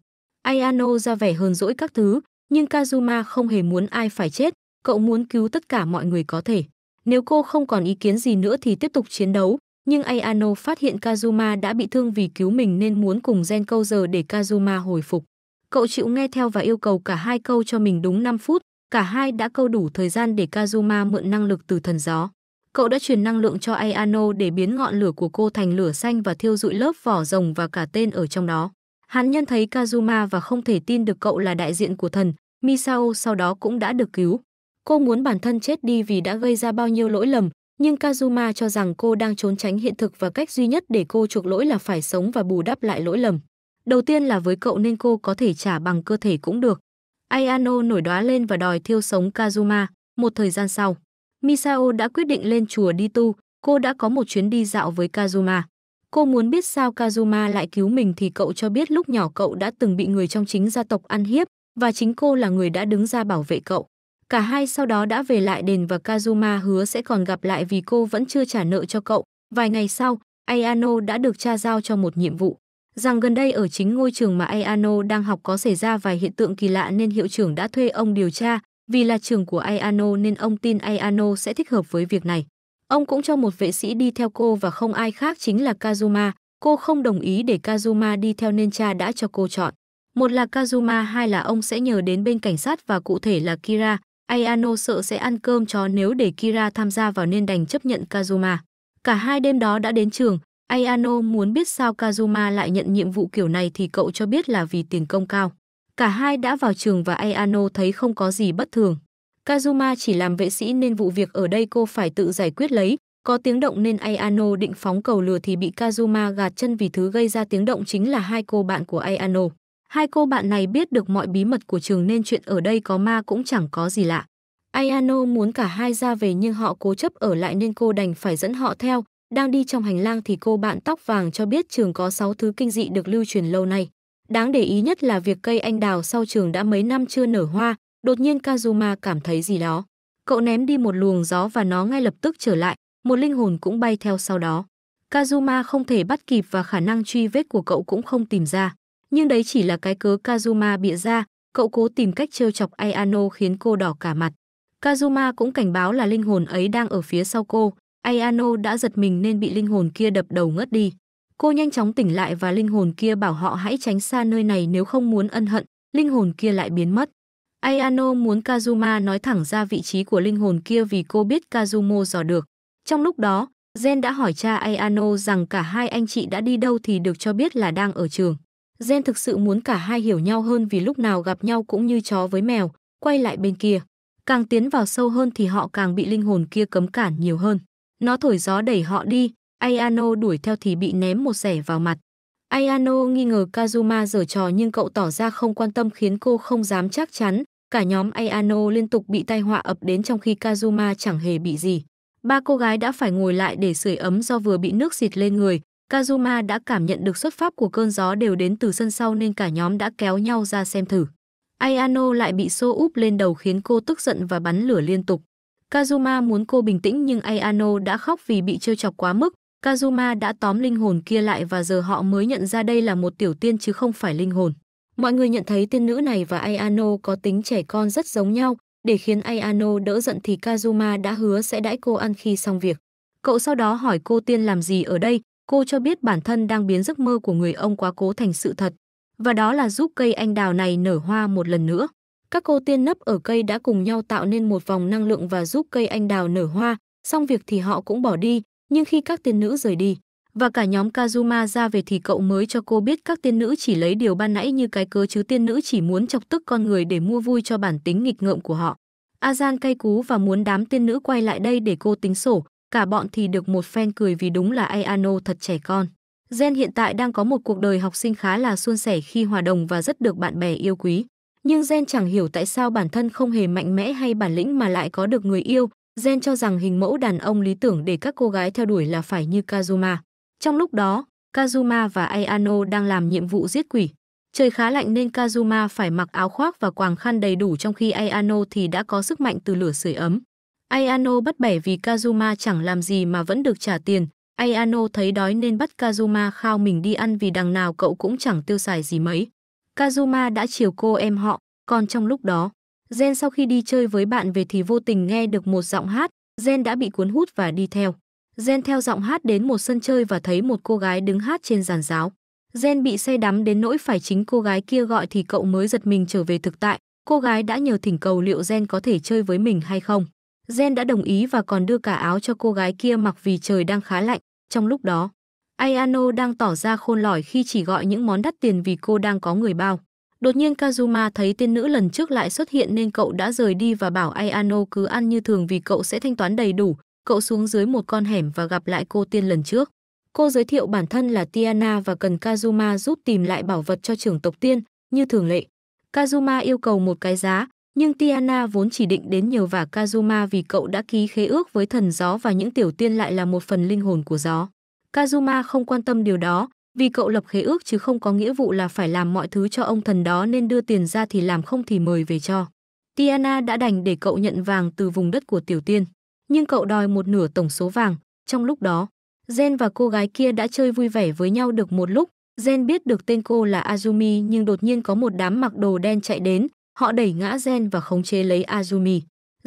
Ayano ra vẻ hờn dỗi các thứ, nhưng Kazuma không hề muốn ai phải chết, cậu muốn cứu tất cả mọi người có thể. Nếu cô không còn ý kiến gì nữa thì tiếp tục chiến đấu, nhưng Ayano phát hiện Kazuma đã bị thương vì cứu mình nên muốn cùng Gen câu giờ để Kazuma hồi phục. Cậu chịu nghe theo và yêu cầu cả hai câu cho mình đúng 5 phút, cả hai đã câu đủ thời gian để Kazuma mượn năng lực từ thần gió. Cậu đã truyền năng lượng cho Ayano để biến ngọn lửa của cô thành lửa xanh và thiêu rụi lớp vỏ rồng và cả tên ở trong đó. Hắn nhân thấy Kazuma và không thể tin được cậu là đại diện của thần, Misao sau đó cũng đã được cứu. Cô muốn bản thân chết đi vì đã gây ra bao nhiêu lỗi lầm, nhưng Kazuma cho rằng cô đang trốn tránh hiện thực và cách duy nhất để cô chuộc lỗi là phải sống và bù đắp lại lỗi lầm. Đầu tiên là với cậu nên cô có thể trả bằng cơ thể cũng được. Ayano nổi đoá lên và đòi thiêu sống Kazuma. Một thời gian sau, Misao đã quyết định lên chùa đi tu, cô đã có một chuyến đi dạo với Kazuma. Cô muốn biết sao Kazuma lại cứu mình thì cậu cho biết lúc nhỏ cậu đã từng bị người trong chính gia tộc ăn hiếp và chính cô là người đã đứng ra bảo vệ cậu. Cả hai sau đó đã về lại đền và Kazuma hứa sẽ còn gặp lại vì cô vẫn chưa trả nợ cho cậu. Vài ngày sau, Ayano đã được cha giao cho một nhiệm vụ. Rằng gần đây ở chính ngôi trường mà Ayano đang học có xảy ra vài hiện tượng kỳ lạ nên hiệu trưởng đã thuê ông điều tra. Vì là trường của Ayano nên ông tin Ayano sẽ thích hợp với việc này. Ông cũng cho một vệ sĩ đi theo cô và không ai khác chính là Kazuma. Cô không đồng ý để Kazuma đi theo nên cha đã cho cô chọn. Một là Kazuma, hai là ông sẽ nhờ đến bên cảnh sát và cụ thể là Kira. Ayano sợ sẽ ăn cơm chó nếu để Kira tham gia vào nên đành chấp nhận Kazuma. Cả hai đêm đó đã đến trường, Ayano muốn biết sao Kazuma lại nhận nhiệm vụ kiểu này thì cậu cho biết là vì tiền công cao. Cả hai đã vào trường và Ayano thấy không có gì bất thường. Kazuma chỉ làm vệ sĩ nên vụ việc ở đây cô phải tự giải quyết lấy. Có tiếng động nên Ayano định phóng cầu lừa thì bị Kazuma gạt chân vì thứ gây ra tiếng động chính là hai cô bạn của Ayano. Hai cô bạn này biết được mọi bí mật của trường nên chuyện ở đây có ma cũng chẳng có gì lạ. Ayano muốn cả hai ra về nhưng họ cố chấp ở lại nên cô đành phải dẫn họ theo. Đang đi trong hành lang thì cô bạn tóc vàng cho biết trường có 6 thứ kinh dị được lưu truyền lâu nay. Đáng để ý nhất là việc cây anh đào sau trường đã mấy năm chưa nở hoa, Đột nhiên Kazuma cảm thấy gì đó. Cậu ném đi một luồng gió và nó ngay lập tức trở lại, một linh hồn cũng bay theo sau đó. Kazuma không thể bắt kịp và khả năng truy vết của cậu cũng không tìm ra. Nhưng đấy chỉ là cái cớ Kazuma bịa ra, cậu cố tìm cách trêu chọc Ayano khiến cô đỏ cả mặt. Kazuma cũng cảnh báo là linh hồn ấy đang ở phía sau cô, Ayano đã giật mình nên bị linh hồn kia đập đầu ngất đi. Cô nhanh chóng tỉnh lại và linh hồn kia bảo họ hãy tránh xa nơi này nếu không muốn ân hận, linh hồn kia lại biến mất. Ayano muốn Kazuma nói thẳng ra vị trí của linh hồn kia vì cô biết Kazumo dò được. Trong lúc đó, Gen đã hỏi cha Ayano rằng cả hai anh chị đã đi đâu thì được cho biết là đang ở trường. Gen thực sự muốn cả hai hiểu nhau hơn vì lúc nào gặp nhau cũng như chó với mèo, quay lại bên kia. Càng tiến vào sâu hơn thì họ càng bị linh hồn kia cấm cản nhiều hơn. Nó thổi gió đẩy họ đi, Ayano đuổi theo thì bị ném một rẻ vào mặt. Ayano nghi ngờ Kazuma giở trò nhưng cậu tỏ ra không quan tâm khiến cô không dám chắc chắn. Cả nhóm Ayano liên tục bị tai họa ập đến trong khi Kazuma chẳng hề bị gì. Ba cô gái đã phải ngồi lại để sưởi ấm do vừa bị nước xịt lên người. Kazuma đã cảm nhận được xuất phát của cơn gió đều đến từ sân sau nên cả nhóm đã kéo nhau ra xem thử. Ayano lại bị xô úp lên đầu khiến cô tức giận và bắn lửa liên tục. Kazuma muốn cô bình tĩnh nhưng Ayano đã khóc vì bị trêu chọc quá mức, Kazuma đã tóm linh hồn kia lại và giờ họ mới nhận ra đây là một tiểu tiên chứ không phải linh hồn. Mọi người nhận thấy tiên nữ này và Ayano có tính trẻ con rất giống nhau, để khiến Ayano đỡ giận thì Kazuma đã hứa sẽ đãi cô ăn khi xong việc. Cậu sau đó hỏi cô tiên làm gì ở đây, cô cho biết bản thân đang biến giấc mơ của người ông quá cố thành sự thật. Và đó là giúp cây anh đào này nở hoa một lần nữa. Các cô tiên nấp ở cây đã cùng nhau tạo nên một vòng năng lượng và giúp cây anh đào nở hoa, xong việc thì họ cũng bỏ đi, nhưng khi các tiên nữ rời đi và cả nhóm Kazuma ra về thì cậu mới cho cô biết các tiên nữ chỉ lấy điều ban nãy như cái cớ chứ tiên nữ chỉ muốn chọc tức con người để mua vui cho bản tính nghịch ngợm của họ. Azan cay cú và muốn đám tiên nữ quay lại đây để cô tính sổ, cả bọn thì được một phen cười vì đúng là Ayano thật trẻ con. Gen hiện tại đang có một cuộc đời học sinh khá là suôn sẻ khi hòa đồng và rất được bạn bè yêu quý. Nhưng Gen chẳng hiểu tại sao bản thân không hề mạnh mẽ hay bản lĩnh mà lại có được người yêu, Gen cho rằng hình mẫu đàn ông lý tưởng để các cô gái theo đuổi là phải như Kazuma. Trong lúc đó, Kazuma và Ayano đang làm nhiệm vụ giết quỷ. Trời khá lạnh nên Kazuma phải mặc áo khoác và quàng khăn đầy đủ trong khi Ayano thì đã có sức mạnh từ lửa sưởi ấm. Ayano bất bẻ vì Kazuma chẳng làm gì mà vẫn được trả tiền. Ayano thấy đói nên bắt Kazuma khao mình đi ăn vì đằng nào cậu cũng chẳng tiêu xài gì mấy. Kazuma đã chiều cô em họ, còn trong lúc đó, Gen sau khi đi chơi với bạn về thì vô tình nghe được một giọng hát, Gen đã bị cuốn hút và đi theo. Gen theo giọng hát đến một sân chơi và thấy một cô gái đứng hát trên giàn giáo. Gen bị say đắm đến nỗi phải chính cô gái kia gọi thì cậu mới giật mình trở về thực tại. Cô gái đã nhờ thỉnh cầu liệu Gen có thể chơi với mình hay không. Gen đã đồng ý và còn đưa cả áo cho cô gái kia mặc vì trời đang khá lạnh. Trong lúc đó, Ayano đang tỏ ra khôn lỏi khi chỉ gọi những món đắt tiền vì cô đang có người bao. Đột nhiên Kazuma thấy tiên nữ lần trước lại xuất hiện nên cậu đã rời đi và bảo Ayano cứ ăn như thường vì cậu sẽ thanh toán đầy đủ. Cậu xuống dưới một con hẻm và gặp lại cô tiên lần trước. Cô giới thiệu bản thân là Tiana và cần Kazuma giúp tìm lại bảo vật cho trưởng tộc tiên, như thường lệ. Kazuma yêu cầu một cái giá, nhưng Tiana vốn chỉ định đến nhờ vả Kazuma vì cậu đã ký khế ước với thần gió và những tiểu tiên lại là một phần linh hồn của gió. Kazuma không quan tâm điều đó, vì cậu lập khế ước chứ không có nghĩa vụ là phải làm mọi thứ cho ông thần đó nên đưa tiền ra thì làm không thì mời về cho. Tiana đã đành để cậu nhận vàng từ vùng đất của Tiểu Tiên, nhưng cậu đòi một nửa tổng số vàng. Trong lúc đó, Gen và cô gái kia đã chơi vui vẻ với nhau được một lúc. Gen biết được tên cô là Azumi nhưng đột nhiên có một đám mặc đồ đen chạy đến, họ đẩy ngã Gen và khống chế lấy Azumi.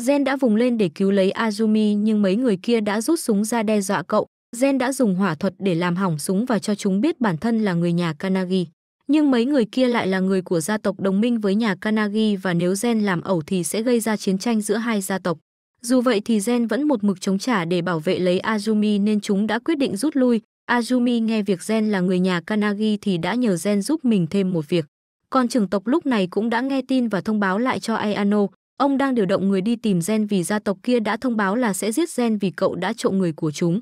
Gen đã vùng lên để cứu lấy Azumi nhưng mấy người kia đã rút súng ra đe dọa cậu, Gen đã dùng hỏa thuật để làm hỏng súng và cho chúng biết bản thân là người nhà Kanagi. Nhưng mấy người kia lại là người của gia tộc đồng minh với nhà Kanagi và nếu Gen làm ẩu thì sẽ gây ra chiến tranh giữa hai gia tộc. Dù vậy thì Gen vẫn một mực chống trả để bảo vệ lấy Azumi nên chúng đã quyết định rút lui. Azumi nghe việc Gen là người nhà Kanagi thì đã nhờ Gen giúp mình thêm một việc. Còn trưởng tộc lúc này cũng đã nghe tin và thông báo lại cho Ayano, ông đang điều động người đi tìm Gen vì gia tộc kia đã thông báo là sẽ giết Gen vì cậu đã trộm người của chúng.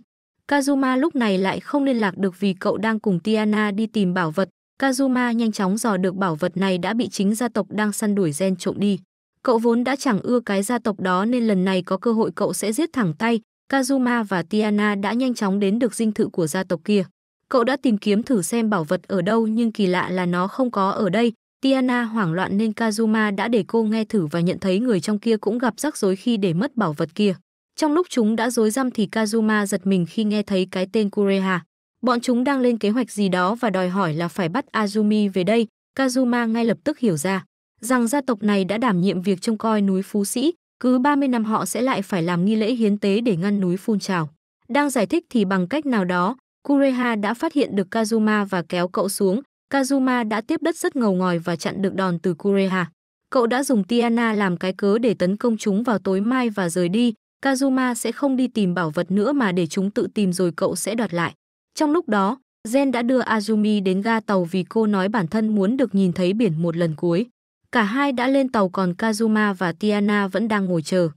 Kazuma lúc này lại không liên lạc được vì cậu đang cùng Tiana đi tìm bảo vật. Kazuma nhanh chóng dò được bảo vật này đã bị chính gia tộc đang săn đuổi gen trộm đi. Cậu vốn đã chẳng ưa cái gia tộc đó nên lần này có cơ hội cậu sẽ giết thẳng tay. Kazuma và Tiana đã nhanh chóng đến được dinh thự của gia tộc kia. Cậu đã tìm kiếm thử xem bảo vật ở đâu nhưng kỳ lạ là nó không có ở đây. Tiana hoảng loạn nên Kazuma đã để cô nghe thử và nhận thấy người trong kia cũng gặp rắc rối khi để mất bảo vật kia. Trong lúc chúng đã dối rắm thì Kazuma giật mình khi nghe thấy cái tên Kureha. Bọn chúng đang lên kế hoạch gì đó và đòi hỏi là phải bắt Azumi về đây. Kazuma ngay lập tức hiểu ra rằng gia tộc này đã đảm nhiệm việc trông coi núi Phú Sĩ, cứ 30 năm họ sẽ lại phải làm nghi lễ hiến tế để ngăn núi phun trào. Đang giải thích thì bằng cách nào đó, Kureha đã phát hiện được Kazuma và kéo cậu xuống. Kazuma đã tiếp đất rất ngầu ngòi và chặn được đòn từ Kureha. Cậu đã dùng Tiana làm cái cớ để tấn công chúng vào tối mai và rời đi, Kazuma sẽ không đi tìm bảo vật nữa mà để chúng tự tìm rồi cậu sẽ đoạt lại. Trong lúc đó, Zen đã đưa Azumi đến ga tàu vì cô nói bản thân muốn được nhìn thấy biển một lần cuối. Cả hai đã lên tàu còn Kazuma và Tiana vẫn đang ngồi chờ.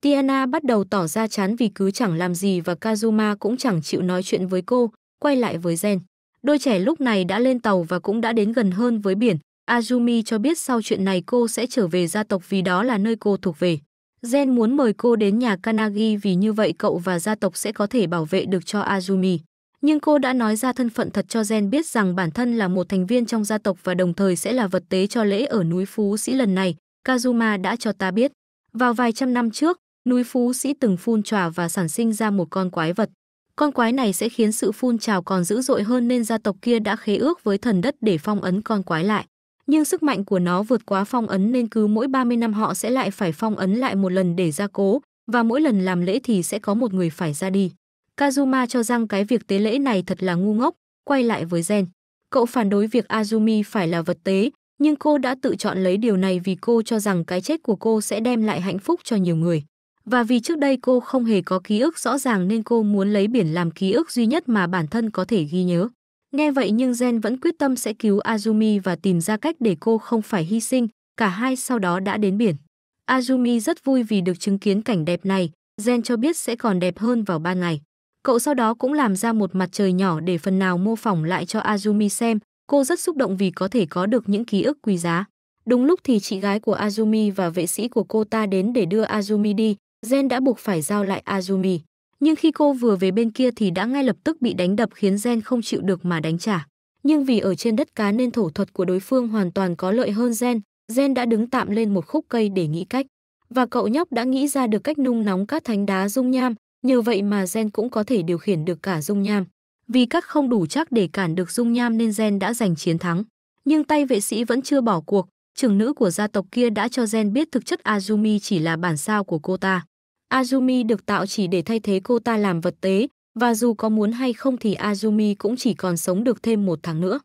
Tiana bắt đầu tỏ ra chán vì cứ chẳng làm gì và Kazuma cũng chẳng chịu nói chuyện với cô, quay lại với Zen, Đôi trẻ lúc này đã lên tàu và cũng đã đến gần hơn với biển. Azumi cho biết sau chuyện này cô sẽ trở về gia tộc vì đó là nơi cô thuộc về. Gen muốn mời cô đến nhà Kanagi vì như vậy cậu và gia tộc sẽ có thể bảo vệ được cho Azumi. Nhưng cô đã nói ra thân phận thật cho Gen biết rằng bản thân là một thành viên trong gia tộc và đồng thời sẽ là vật tế cho lễ ở núi Phú Sĩ lần này, Kazuma đã cho ta biết. Vào vài trăm năm trước, núi Phú Sĩ từng phun trào và sản sinh ra một con quái vật. Con quái này sẽ khiến sự phun trào còn dữ dội hơn nên gia tộc kia đã khế ước với thần đất để phong ấn con quái lại nhưng sức mạnh của nó vượt quá phong ấn nên cứ mỗi 30 năm họ sẽ lại phải phong ấn lại một lần để gia cố, và mỗi lần làm lễ thì sẽ có một người phải ra đi. Kazuma cho rằng cái việc tế lễ này thật là ngu ngốc, quay lại với Gen. Cậu phản đối việc Azumi phải là vật tế, nhưng cô đã tự chọn lấy điều này vì cô cho rằng cái chết của cô sẽ đem lại hạnh phúc cho nhiều người. Và vì trước đây cô không hề có ký ức rõ ràng nên cô muốn lấy biển làm ký ức duy nhất mà bản thân có thể ghi nhớ. Nghe vậy nhưng Gen vẫn quyết tâm sẽ cứu Azumi và tìm ra cách để cô không phải hy sinh, cả hai sau đó đã đến biển. Azumi rất vui vì được chứng kiến cảnh đẹp này, Gen cho biết sẽ còn đẹp hơn vào ba ngày. Cậu sau đó cũng làm ra một mặt trời nhỏ để phần nào mô phỏng lại cho Azumi xem, cô rất xúc động vì có thể có được những ký ức quý giá. Đúng lúc thì chị gái của Azumi và vệ sĩ của cô ta đến để đưa Azumi đi, Gen đã buộc phải giao lại Azumi. Nhưng khi cô vừa về bên kia thì đã ngay lập tức bị đánh đập khiến Gen không chịu được mà đánh trả. Nhưng vì ở trên đất cá nên thổ thuật của đối phương hoàn toàn có lợi hơn Gen, Gen đã đứng tạm lên một khúc cây để nghĩ cách. Và cậu nhóc đã nghĩ ra được cách nung nóng các thánh đá dung nham, nhờ vậy mà Gen cũng có thể điều khiển được cả dung nham. Vì các không đủ chắc để cản được dung nham nên Gen đã giành chiến thắng. Nhưng tay vệ sĩ vẫn chưa bỏ cuộc, trưởng nữ của gia tộc kia đã cho Gen biết thực chất Azumi chỉ là bản sao của cô ta. Azumi được tạo chỉ để thay thế cô ta làm vật tế, và dù có muốn hay không thì Azumi cũng chỉ còn sống được thêm một tháng nữa.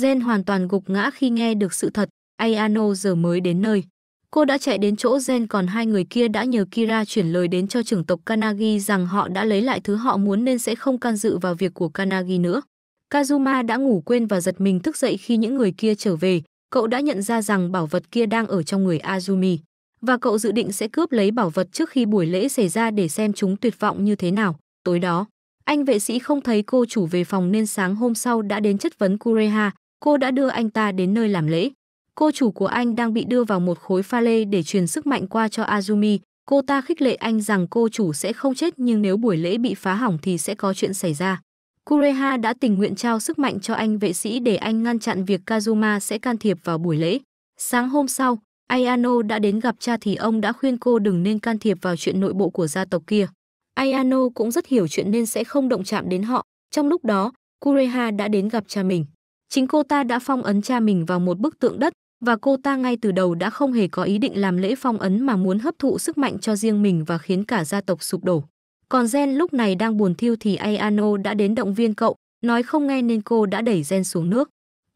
Gen hoàn toàn gục ngã khi nghe được sự thật, Ayano giờ mới đến nơi. Cô đã chạy đến chỗ Gen còn hai người kia đã nhờ Kira chuyển lời đến cho trưởng tộc Kanagi rằng họ đã lấy lại thứ họ muốn nên sẽ không can dự vào việc của Kanagi nữa. Kazuma đã ngủ quên và giật mình thức dậy khi những người kia trở về, cậu đã nhận ra rằng bảo vật kia đang ở trong người Azumi và cậu dự định sẽ cướp lấy bảo vật trước khi buổi lễ xảy ra để xem chúng tuyệt vọng như thế nào. Tối đó, anh vệ sĩ không thấy cô chủ về phòng nên sáng hôm sau đã đến chất vấn Kureha, cô đã đưa anh ta đến nơi làm lễ. Cô chủ của anh đang bị đưa vào một khối pha lê để truyền sức mạnh qua cho Azumi, cô ta khích lệ anh rằng cô chủ sẽ không chết nhưng nếu buổi lễ bị phá hỏng thì sẽ có chuyện xảy ra. Kureha đã tình nguyện trao sức mạnh cho anh vệ sĩ để anh ngăn chặn việc Kazuma sẽ can thiệp vào buổi lễ. Sáng hôm sau, Ayano đã đến gặp cha thì ông đã khuyên cô đừng nên can thiệp vào chuyện nội bộ của gia tộc kia. Ayano cũng rất hiểu chuyện nên sẽ không động chạm đến họ. Trong lúc đó, Kureha đã đến gặp cha mình. Chính cô ta đã phong ấn cha mình vào một bức tượng đất và cô ta ngay từ đầu đã không hề có ý định làm lễ phong ấn mà muốn hấp thụ sức mạnh cho riêng mình và khiến cả gia tộc sụp đổ. Còn Gen lúc này đang buồn thiêu thì Ayano đã đến động viên cậu, nói không nghe nên cô đã đẩy Gen xuống nước.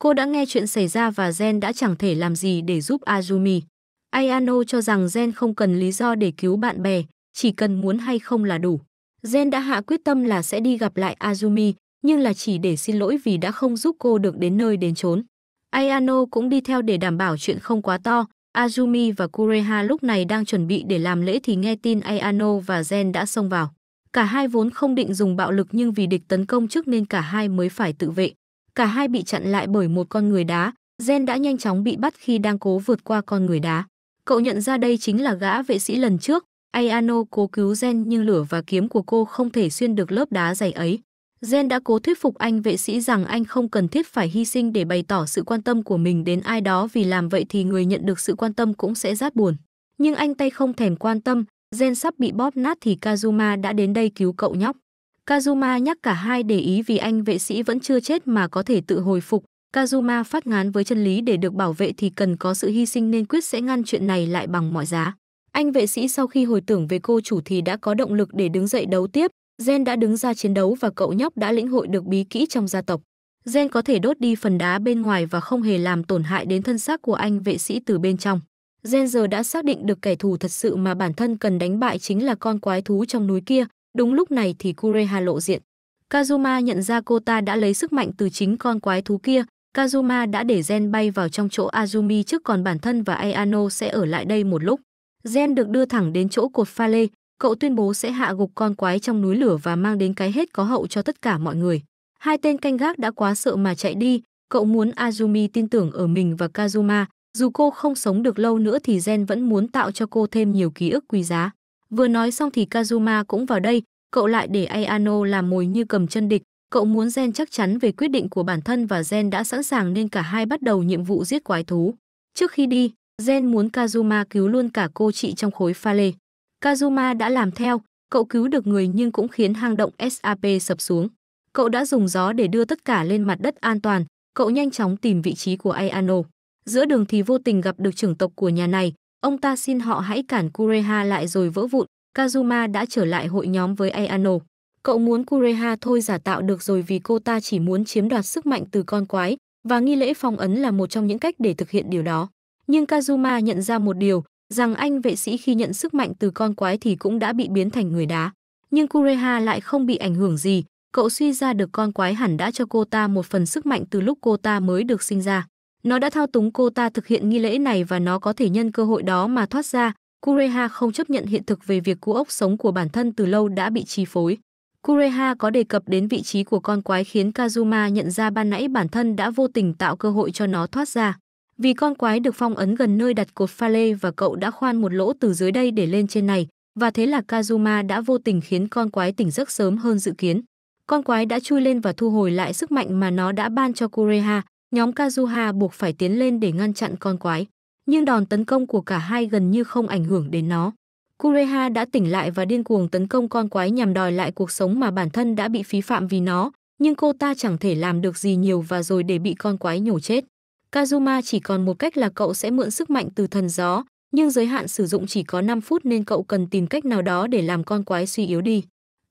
Cô đã nghe chuyện xảy ra và Gen đã chẳng thể làm gì để giúp Azumi. Ayano cho rằng Gen không cần lý do để cứu bạn bè, chỉ cần muốn hay không là đủ. Gen đã hạ quyết tâm là sẽ đi gặp lại Azumi, nhưng là chỉ để xin lỗi vì đã không giúp cô được đến nơi đến chốn. Ayano cũng đi theo để đảm bảo chuyện không quá to. Azumi và Kureha lúc này đang chuẩn bị để làm lễ thì nghe tin Ayano và Gen đã xông vào. Cả hai vốn không định dùng bạo lực nhưng vì địch tấn công trước nên cả hai mới phải tự vệ cả hai bị chặn lại bởi một con người đá, Gen đã nhanh chóng bị bắt khi đang cố vượt qua con người đá. Cậu nhận ra đây chính là gã vệ sĩ lần trước, Ayano cố cứu Gen nhưng lửa và kiếm của cô không thể xuyên được lớp đá dày ấy. Gen đã cố thuyết phục anh vệ sĩ rằng anh không cần thiết phải hy sinh để bày tỏ sự quan tâm của mình đến ai đó vì làm vậy thì người nhận được sự quan tâm cũng sẽ rát buồn. Nhưng anh tay không thèm quan tâm, Gen sắp bị bóp nát thì Kazuma đã đến đây cứu cậu nhóc. Kazuma nhắc cả hai để ý vì anh vệ sĩ vẫn chưa chết mà có thể tự hồi phục. Kazuma phát ngán với chân lý để được bảo vệ thì cần có sự hy sinh nên quyết sẽ ngăn chuyện này lại bằng mọi giá. Anh vệ sĩ sau khi hồi tưởng về cô chủ thì đã có động lực để đứng dậy đấu tiếp. Gen đã đứng ra chiến đấu và cậu nhóc đã lĩnh hội được bí kỹ trong gia tộc. Gen có thể đốt đi phần đá bên ngoài và không hề làm tổn hại đến thân xác của anh vệ sĩ từ bên trong. Gen giờ đã xác định được kẻ thù thật sự mà bản thân cần đánh bại chính là con quái thú trong núi kia, Đúng lúc này thì Kureha lộ diện. Kazuma nhận ra cô ta đã lấy sức mạnh từ chính con quái thú kia. Kazuma đã để Gen bay vào trong chỗ Azumi trước còn bản thân và Ayano sẽ ở lại đây một lúc. Gen được đưa thẳng đến chỗ cột pha lê, cậu tuyên bố sẽ hạ gục con quái trong núi lửa và mang đến cái hết có hậu cho tất cả mọi người. Hai tên canh gác đã quá sợ mà chạy đi, cậu muốn Azumi tin tưởng ở mình và Kazuma, dù cô không sống được lâu nữa thì Gen vẫn muốn tạo cho cô thêm nhiều ký ức quý giá. Vừa nói xong thì Kazuma cũng vào đây, cậu lại để Ayano làm mồi như cầm chân địch, cậu muốn Gen chắc chắn về quyết định của bản thân và Gen đã sẵn sàng nên cả hai bắt đầu nhiệm vụ giết quái thú. Trước khi đi, Gen muốn Kazuma cứu luôn cả cô chị trong khối pha lê. Kazuma đã làm theo, cậu cứu được người nhưng cũng khiến hang động SAP sập xuống. Cậu đã dùng gió để đưa tất cả lên mặt đất an toàn, cậu nhanh chóng tìm vị trí của Ayano. Giữa đường thì vô tình gặp được trưởng tộc của nhà này, Ông ta xin họ hãy cản Kureha lại rồi vỡ vụn, Kazuma đã trở lại hội nhóm với Ayano. Cậu muốn Kureha thôi giả tạo được rồi vì cô ta chỉ muốn chiếm đoạt sức mạnh từ con quái, và nghi lễ phong ấn là một trong những cách để thực hiện điều đó. Nhưng Kazuma nhận ra một điều, rằng anh vệ sĩ khi nhận sức mạnh từ con quái thì cũng đã bị biến thành người đá. Nhưng Kureha lại không bị ảnh hưởng gì, cậu suy ra được con quái hẳn đã cho cô ta một phần sức mạnh từ lúc cô ta mới được sinh ra. Nó đã thao túng cô ta thực hiện nghi lễ này và nó có thể nhân cơ hội đó mà thoát ra. Kureha không chấp nhận hiện thực về việc cú ốc sống của bản thân từ lâu đã bị chi phối. Kureha có đề cập đến vị trí của con quái khiến Kazuma nhận ra ban nãy bản thân đã vô tình tạo cơ hội cho nó thoát ra. Vì con quái được phong ấn gần nơi đặt cột pha lê và cậu đã khoan một lỗ từ dưới đây để lên trên này, và thế là Kazuma đã vô tình khiến con quái tỉnh giấc sớm hơn dự kiến. Con quái đã chui lên và thu hồi lại sức mạnh mà nó đã ban cho Kureha, Nhóm Kazuha buộc phải tiến lên để ngăn chặn con quái, nhưng đòn tấn công của cả hai gần như không ảnh hưởng đến nó. Kureha đã tỉnh lại và điên cuồng tấn công con quái nhằm đòi lại cuộc sống mà bản thân đã bị phí phạm vì nó, nhưng cô ta chẳng thể làm được gì nhiều và rồi để bị con quái nhổ chết. Kazuma chỉ còn một cách là cậu sẽ mượn sức mạnh từ thần gió, nhưng giới hạn sử dụng chỉ có 5 phút nên cậu cần tìm cách nào đó để làm con quái suy yếu đi.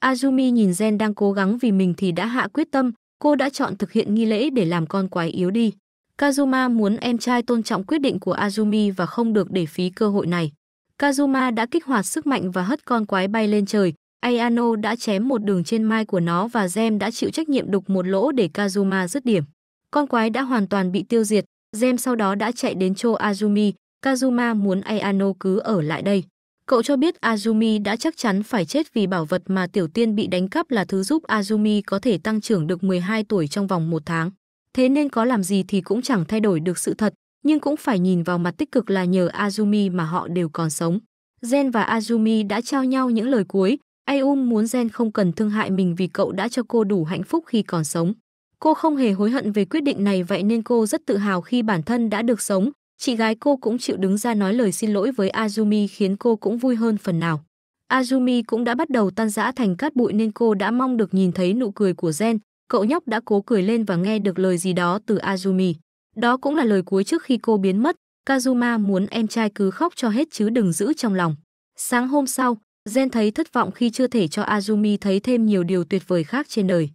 Azumi nhìn Gen đang cố gắng vì mình thì đã hạ quyết tâm, cô đã chọn thực hiện nghi lễ để làm con quái yếu đi. Kazuma muốn em trai tôn trọng quyết định của Azumi và không được để phí cơ hội này. Kazuma đã kích hoạt sức mạnh và hất con quái bay lên trời. Ayano đã chém một đường trên mai của nó và Zem đã chịu trách nhiệm đục một lỗ để Kazuma dứt điểm. Con quái đã hoàn toàn bị tiêu diệt, Zem sau đó đã chạy đến chỗ Azumi, Kazuma muốn Ayano cứ ở lại đây. Cậu cho biết Azumi đã chắc chắn phải chết vì bảo vật mà Tiểu Tiên bị đánh cắp là thứ giúp Azumi có thể tăng trưởng được 12 tuổi trong vòng một tháng. Thế nên có làm gì thì cũng chẳng thay đổi được sự thật, nhưng cũng phải nhìn vào mặt tích cực là nhờ Azumi mà họ đều còn sống. Gen và Azumi đã trao nhau những lời cuối, Ayum muốn Gen không cần thương hại mình vì cậu đã cho cô đủ hạnh phúc khi còn sống. Cô không hề hối hận về quyết định này vậy nên cô rất tự hào khi bản thân đã được sống, Chị gái cô cũng chịu đứng ra nói lời xin lỗi với Azumi khiến cô cũng vui hơn phần nào. Azumi cũng đã bắt đầu tan rã thành cát bụi nên cô đã mong được nhìn thấy nụ cười của Gen. Cậu nhóc đã cố cười lên và nghe được lời gì đó từ Azumi. Đó cũng là lời cuối trước khi cô biến mất. Kazuma muốn em trai cứ khóc cho hết chứ đừng giữ trong lòng. Sáng hôm sau, Gen thấy thất vọng khi chưa thể cho Azumi thấy thêm nhiều điều tuyệt vời khác trên đời.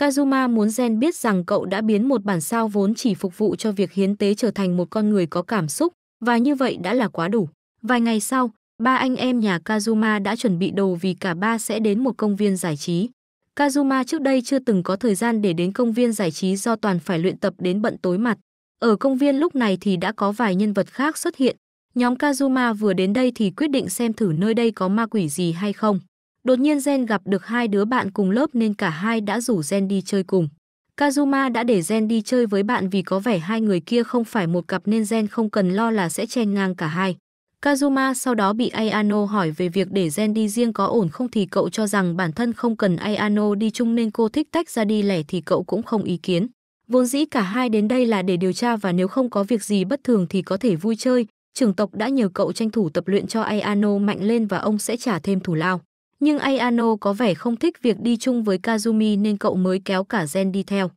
Kazuma muốn Zen biết rằng cậu đã biến một bản sao vốn chỉ phục vụ cho việc hiến tế trở thành một con người có cảm xúc, và như vậy đã là quá đủ. Vài ngày sau, ba anh em nhà Kazuma đã chuẩn bị đồ vì cả ba sẽ đến một công viên giải trí. Kazuma trước đây chưa từng có thời gian để đến công viên giải trí do toàn phải luyện tập đến bận tối mặt. Ở công viên lúc này thì đã có vài nhân vật khác xuất hiện. Nhóm Kazuma vừa đến đây thì quyết định xem thử nơi đây có ma quỷ gì hay không. Đột nhiên Gen gặp được hai đứa bạn cùng lớp nên cả hai đã rủ Gen đi chơi cùng. Kazuma đã để Gen đi chơi với bạn vì có vẻ hai người kia không phải một cặp nên Gen không cần lo là sẽ chen ngang cả hai. Kazuma sau đó bị Ayano hỏi về việc để Gen đi riêng có ổn không thì cậu cho rằng bản thân không cần Ayano đi chung nên cô thích tách ra đi lẻ thì cậu cũng không ý kiến. Vốn dĩ cả hai đến đây là để điều tra và nếu không có việc gì bất thường thì có thể vui chơi. Trưởng tộc đã nhờ cậu tranh thủ tập luyện cho Ayano mạnh lên và ông sẽ trả thêm thủ lao. Nhưng Ayano có vẻ không thích việc đi chung với Kazumi nên cậu mới kéo cả Gen đi theo.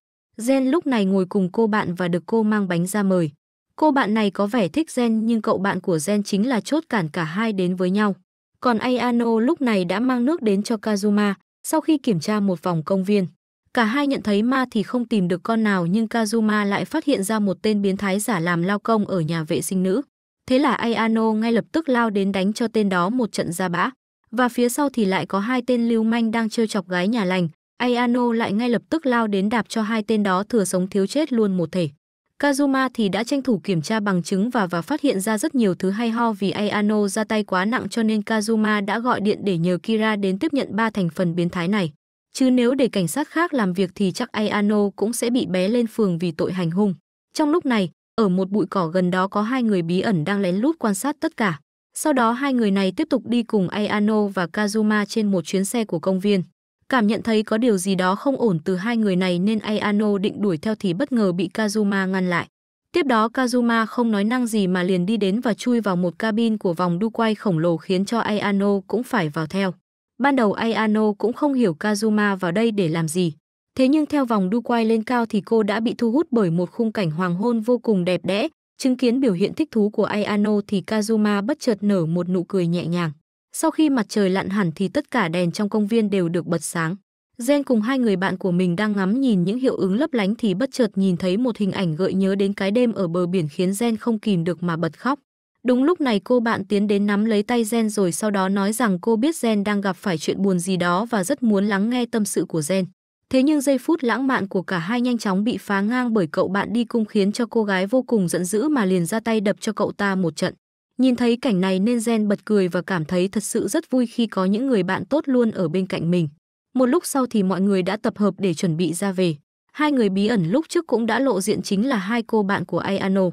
Gen lúc này ngồi cùng cô bạn và được cô mang bánh ra mời. Cô bạn này có vẻ thích Gen nhưng cậu bạn của Gen chính là chốt cản cả hai đến với nhau. Còn Ayano lúc này đã mang nước đến cho Kazuma sau khi kiểm tra một vòng công viên. Cả hai nhận thấy ma thì không tìm được con nào nhưng Kazuma lại phát hiện ra một tên biến thái giả làm lao công ở nhà vệ sinh nữ. Thế là Ayano ngay lập tức lao đến đánh cho tên đó một trận ra bã. Và phía sau thì lại có hai tên lưu manh đang trêu chọc gái nhà lành, Ayano lại ngay lập tức lao đến đạp cho hai tên đó thừa sống thiếu chết luôn một thể. Kazuma thì đã tranh thủ kiểm tra bằng chứng và và phát hiện ra rất nhiều thứ hay ho vì Ayano ra tay quá nặng cho nên Kazuma đã gọi điện để nhờ Kira đến tiếp nhận ba thành phần biến thái này. Chứ nếu để cảnh sát khác làm việc thì chắc Ayano cũng sẽ bị bé lên phường vì tội hành hung. Trong lúc này, ở một bụi cỏ gần đó có hai người bí ẩn đang lén lút quan sát tất cả. Sau đó hai người này tiếp tục đi cùng Ayano và Kazuma trên một chuyến xe của công viên. Cảm nhận thấy có điều gì đó không ổn từ hai người này nên Ayano định đuổi theo thì bất ngờ bị Kazuma ngăn lại. Tiếp đó Kazuma không nói năng gì mà liền đi đến và chui vào một cabin của vòng đu quay khổng lồ khiến cho Ayano cũng phải vào theo. Ban đầu Ayano cũng không hiểu Kazuma vào đây để làm gì. Thế nhưng theo vòng đu quay lên cao thì cô đã bị thu hút bởi một khung cảnh hoàng hôn vô cùng đẹp đẽ, Chứng kiến biểu hiện thích thú của Ayano thì Kazuma bất chợt nở một nụ cười nhẹ nhàng. Sau khi mặt trời lặn hẳn thì tất cả đèn trong công viên đều được bật sáng. Gen cùng hai người bạn của mình đang ngắm nhìn những hiệu ứng lấp lánh thì bất chợt nhìn thấy một hình ảnh gợi nhớ đến cái đêm ở bờ biển khiến Gen không kìm được mà bật khóc. Đúng lúc này cô bạn tiến đến nắm lấy tay Gen rồi sau đó nói rằng cô biết Gen đang gặp phải chuyện buồn gì đó và rất muốn lắng nghe tâm sự của Gen. Thế nhưng giây phút lãng mạn của cả hai nhanh chóng bị phá ngang bởi cậu bạn đi cung khiến cho cô gái vô cùng giận dữ mà liền ra tay đập cho cậu ta một trận. Nhìn thấy cảnh này nên Gen bật cười và cảm thấy thật sự rất vui khi có những người bạn tốt luôn ở bên cạnh mình. Một lúc sau thì mọi người đã tập hợp để chuẩn bị ra về. Hai người bí ẩn lúc trước cũng đã lộ diện chính là hai cô bạn của Ayano.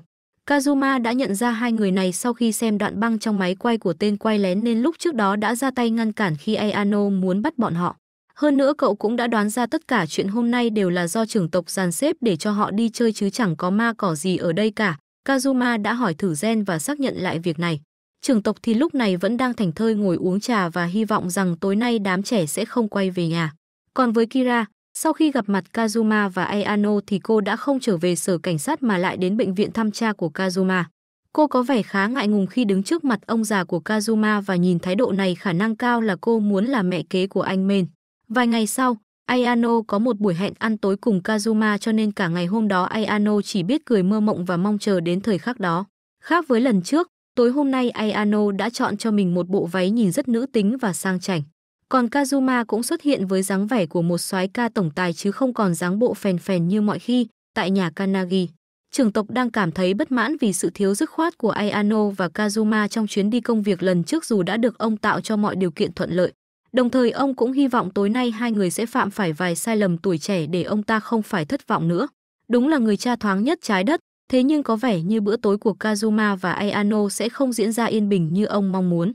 Kazuma đã nhận ra hai người này sau khi xem đoạn băng trong máy quay của tên quay lén nên lúc trước đó đã ra tay ngăn cản khi Ayano muốn bắt bọn họ. Hơn nữa cậu cũng đã đoán ra tất cả chuyện hôm nay đều là do trưởng tộc dàn xếp để cho họ đi chơi chứ chẳng có ma cỏ gì ở đây cả. Kazuma đã hỏi thử gen và xác nhận lại việc này. Trưởng tộc thì lúc này vẫn đang thành thơi ngồi uống trà và hy vọng rằng tối nay đám trẻ sẽ không quay về nhà. Còn với Kira, sau khi gặp mặt Kazuma và Ayano thì cô đã không trở về sở cảnh sát mà lại đến bệnh viện thăm cha của Kazuma. Cô có vẻ khá ngại ngùng khi đứng trước mặt ông già của Kazuma và nhìn thái độ này khả năng cao là cô muốn là mẹ kế của anh Men. Vài ngày sau, Ayano có một buổi hẹn ăn tối cùng Kazuma cho nên cả ngày hôm đó Ayano chỉ biết cười mơ mộng và mong chờ đến thời khắc đó. Khác với lần trước, tối hôm nay Ayano đã chọn cho mình một bộ váy nhìn rất nữ tính và sang chảnh. Còn Kazuma cũng xuất hiện với dáng vẻ của một soái ca tổng tài chứ không còn dáng bộ phèn phèn như mọi khi tại nhà Kanagi. Trường tộc đang cảm thấy bất mãn vì sự thiếu dứt khoát của Ayano và Kazuma trong chuyến đi công việc lần trước dù đã được ông tạo cho mọi điều kiện thuận lợi. Đồng thời ông cũng hy vọng tối nay hai người sẽ phạm phải vài sai lầm tuổi trẻ để ông ta không phải thất vọng nữa. Đúng là người cha thoáng nhất trái đất, thế nhưng có vẻ như bữa tối của Kazuma và Ayano sẽ không diễn ra yên bình như ông mong muốn.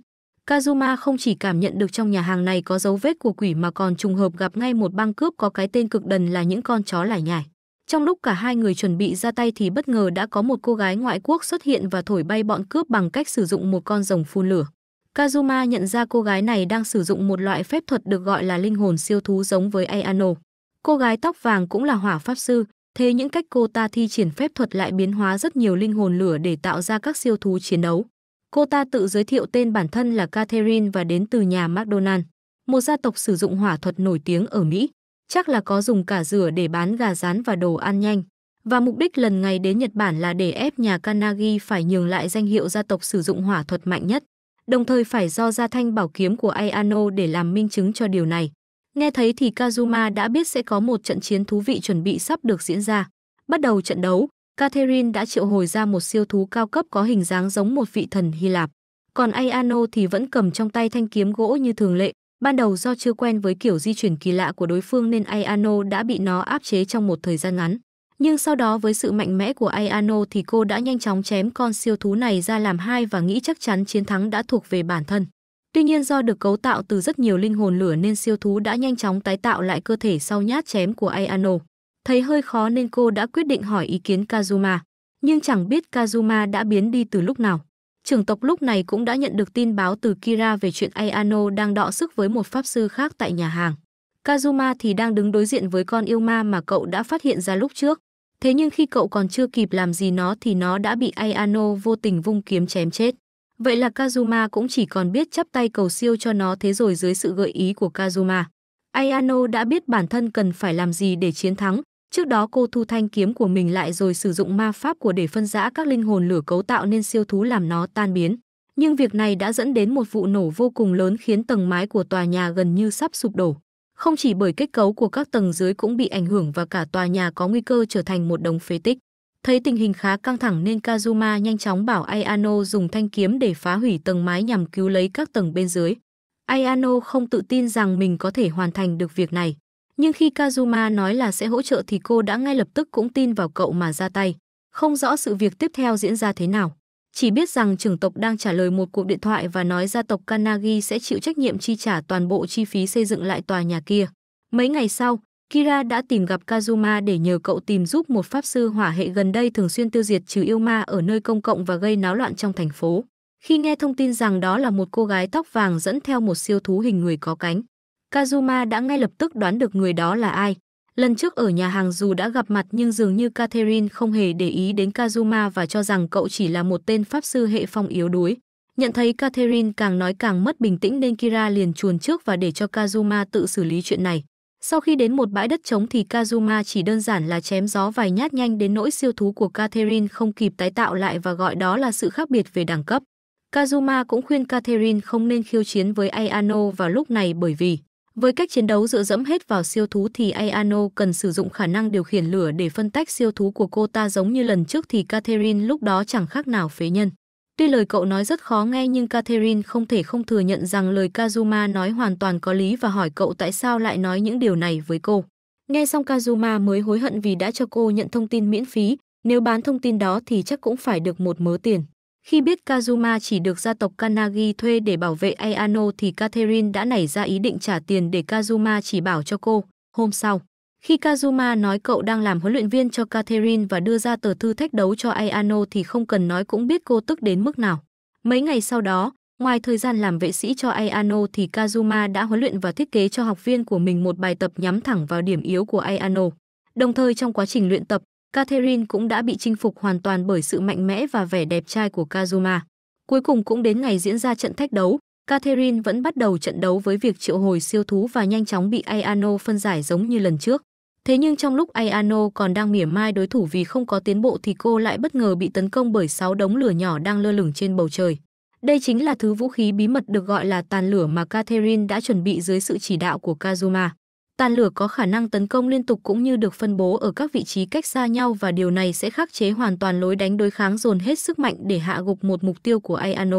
Kazuma không chỉ cảm nhận được trong nhà hàng này có dấu vết của quỷ mà còn trùng hợp gặp ngay một băng cướp có cái tên cực đần là những con chó lải nhải. Trong lúc cả hai người chuẩn bị ra tay thì bất ngờ đã có một cô gái ngoại quốc xuất hiện và thổi bay bọn cướp bằng cách sử dụng một con rồng phun lửa. Kazuma nhận ra cô gái này đang sử dụng một loại phép thuật được gọi là linh hồn siêu thú giống với Ayano. Cô gái tóc vàng cũng là hỏa pháp sư, thế những cách cô ta thi triển phép thuật lại biến hóa rất nhiều linh hồn lửa để tạo ra các siêu thú chiến đấu. Cô ta tự giới thiệu tên bản thân là Catherine và đến từ nhà McDonald, một gia tộc sử dụng hỏa thuật nổi tiếng ở Mỹ. Chắc là có dùng cả rửa để bán gà rán và đồ ăn nhanh. Và mục đích lần này đến Nhật Bản là để ép nhà Kanagi phải nhường lại danh hiệu gia tộc sử dụng hỏa thuật mạnh nhất đồng thời phải do gia thanh bảo kiếm của Ayano để làm minh chứng cho điều này. Nghe thấy thì Kazuma đã biết sẽ có một trận chiến thú vị chuẩn bị sắp được diễn ra. Bắt đầu trận đấu, Catherine đã triệu hồi ra một siêu thú cao cấp có hình dáng giống một vị thần Hy Lạp. Còn Ayano thì vẫn cầm trong tay thanh kiếm gỗ như thường lệ. Ban đầu do chưa quen với kiểu di chuyển kỳ lạ của đối phương nên Ayano đã bị nó áp chế trong một thời gian ngắn. Nhưng sau đó với sự mạnh mẽ của Ayano thì cô đã nhanh chóng chém con siêu thú này ra làm hai và nghĩ chắc chắn chiến thắng đã thuộc về bản thân. Tuy nhiên do được cấu tạo từ rất nhiều linh hồn lửa nên siêu thú đã nhanh chóng tái tạo lại cơ thể sau nhát chém của Ayano. Thấy hơi khó nên cô đã quyết định hỏi ý kiến Kazuma. Nhưng chẳng biết Kazuma đã biến đi từ lúc nào. Trưởng tộc lúc này cũng đã nhận được tin báo từ Kira về chuyện Ayano đang đọ sức với một pháp sư khác tại nhà hàng. Kazuma thì đang đứng đối diện với con yêu ma mà cậu đã phát hiện ra lúc trước. Thế nhưng khi cậu còn chưa kịp làm gì nó thì nó đã bị Ayano vô tình vung kiếm chém chết. Vậy là Kazuma cũng chỉ còn biết chắp tay cầu siêu cho nó thế rồi dưới sự gợi ý của Kazuma. Ayano đã biết bản thân cần phải làm gì để chiến thắng. Trước đó cô thu thanh kiếm của mình lại rồi sử dụng ma pháp của để phân rã các linh hồn lửa cấu tạo nên siêu thú làm nó tan biến. Nhưng việc này đã dẫn đến một vụ nổ vô cùng lớn khiến tầng mái của tòa nhà gần như sắp sụp đổ không chỉ bởi kết cấu của các tầng dưới cũng bị ảnh hưởng và cả tòa nhà có nguy cơ trở thành một đống phế tích. Thấy tình hình khá căng thẳng nên Kazuma nhanh chóng bảo Ayano dùng thanh kiếm để phá hủy tầng mái nhằm cứu lấy các tầng bên dưới. Ayano không tự tin rằng mình có thể hoàn thành được việc này. Nhưng khi Kazuma nói là sẽ hỗ trợ thì cô đã ngay lập tức cũng tin vào cậu mà ra tay. Không rõ sự việc tiếp theo diễn ra thế nào. Chỉ biết rằng trưởng tộc đang trả lời một cuộc điện thoại và nói gia tộc Kanagi sẽ chịu trách nhiệm chi trả toàn bộ chi phí xây dựng lại tòa nhà kia. Mấy ngày sau, Kira đã tìm gặp Kazuma để nhờ cậu tìm giúp một pháp sư hỏa hệ gần đây thường xuyên tiêu diệt trừ yêu ma ở nơi công cộng và gây náo loạn trong thành phố. Khi nghe thông tin rằng đó là một cô gái tóc vàng dẫn theo một siêu thú hình người có cánh, Kazuma đã ngay lập tức đoán được người đó là ai. Lần trước ở nhà hàng dù đã gặp mặt nhưng dường như Catherine không hề để ý đến Kazuma và cho rằng cậu chỉ là một tên pháp sư hệ phong yếu đuối. Nhận thấy Catherine càng nói càng mất bình tĩnh nên Kira liền chuồn trước và để cho Kazuma tự xử lý chuyện này. Sau khi đến một bãi đất trống thì Kazuma chỉ đơn giản là chém gió vài nhát nhanh đến nỗi siêu thú của Catherine không kịp tái tạo lại và gọi đó là sự khác biệt về đẳng cấp. Kazuma cũng khuyên Catherine không nên khiêu chiến với Ayano vào lúc này bởi vì với cách chiến đấu dựa dẫm hết vào siêu thú thì Ayano cần sử dụng khả năng điều khiển lửa để phân tách siêu thú của cô ta giống như lần trước thì Catherine lúc đó chẳng khác nào phế nhân. Tuy lời cậu nói rất khó nghe nhưng Catherine không thể không thừa nhận rằng lời Kazuma nói hoàn toàn có lý và hỏi cậu tại sao lại nói những điều này với cô. Nghe xong Kazuma mới hối hận vì đã cho cô nhận thông tin miễn phí, nếu bán thông tin đó thì chắc cũng phải được một mớ tiền. Khi biết Kazuma chỉ được gia tộc Kanagi thuê để bảo vệ Ayano thì Catherine đã nảy ra ý định trả tiền để Kazuma chỉ bảo cho cô. Hôm sau, khi Kazuma nói cậu đang làm huấn luyện viên cho Catherine và đưa ra tờ thư thách đấu cho Ayano thì không cần nói cũng biết cô tức đến mức nào. Mấy ngày sau đó, ngoài thời gian làm vệ sĩ cho Ayano thì Kazuma đã huấn luyện và thiết kế cho học viên của mình một bài tập nhắm thẳng vào điểm yếu của Ayano. Đồng thời trong quá trình luyện tập, Catherine cũng đã bị chinh phục hoàn toàn bởi sự mạnh mẽ và vẻ đẹp trai của Kazuma. Cuối cùng cũng đến ngày diễn ra trận thách đấu, Catherine vẫn bắt đầu trận đấu với việc triệu hồi siêu thú và nhanh chóng bị Ayano phân giải giống như lần trước. Thế nhưng trong lúc Ayano còn đang mỉa mai đối thủ vì không có tiến bộ thì cô lại bất ngờ bị tấn công bởi 6 đống lửa nhỏ đang lơ lửng trên bầu trời. Đây chính là thứ vũ khí bí mật được gọi là tàn lửa mà Catherine đã chuẩn bị dưới sự chỉ đạo của Kazuma. Tàn lửa có khả năng tấn công liên tục cũng như được phân bố ở các vị trí cách xa nhau và điều này sẽ khắc chế hoàn toàn lối đánh đối kháng dồn hết sức mạnh để hạ gục một mục tiêu của Ayano.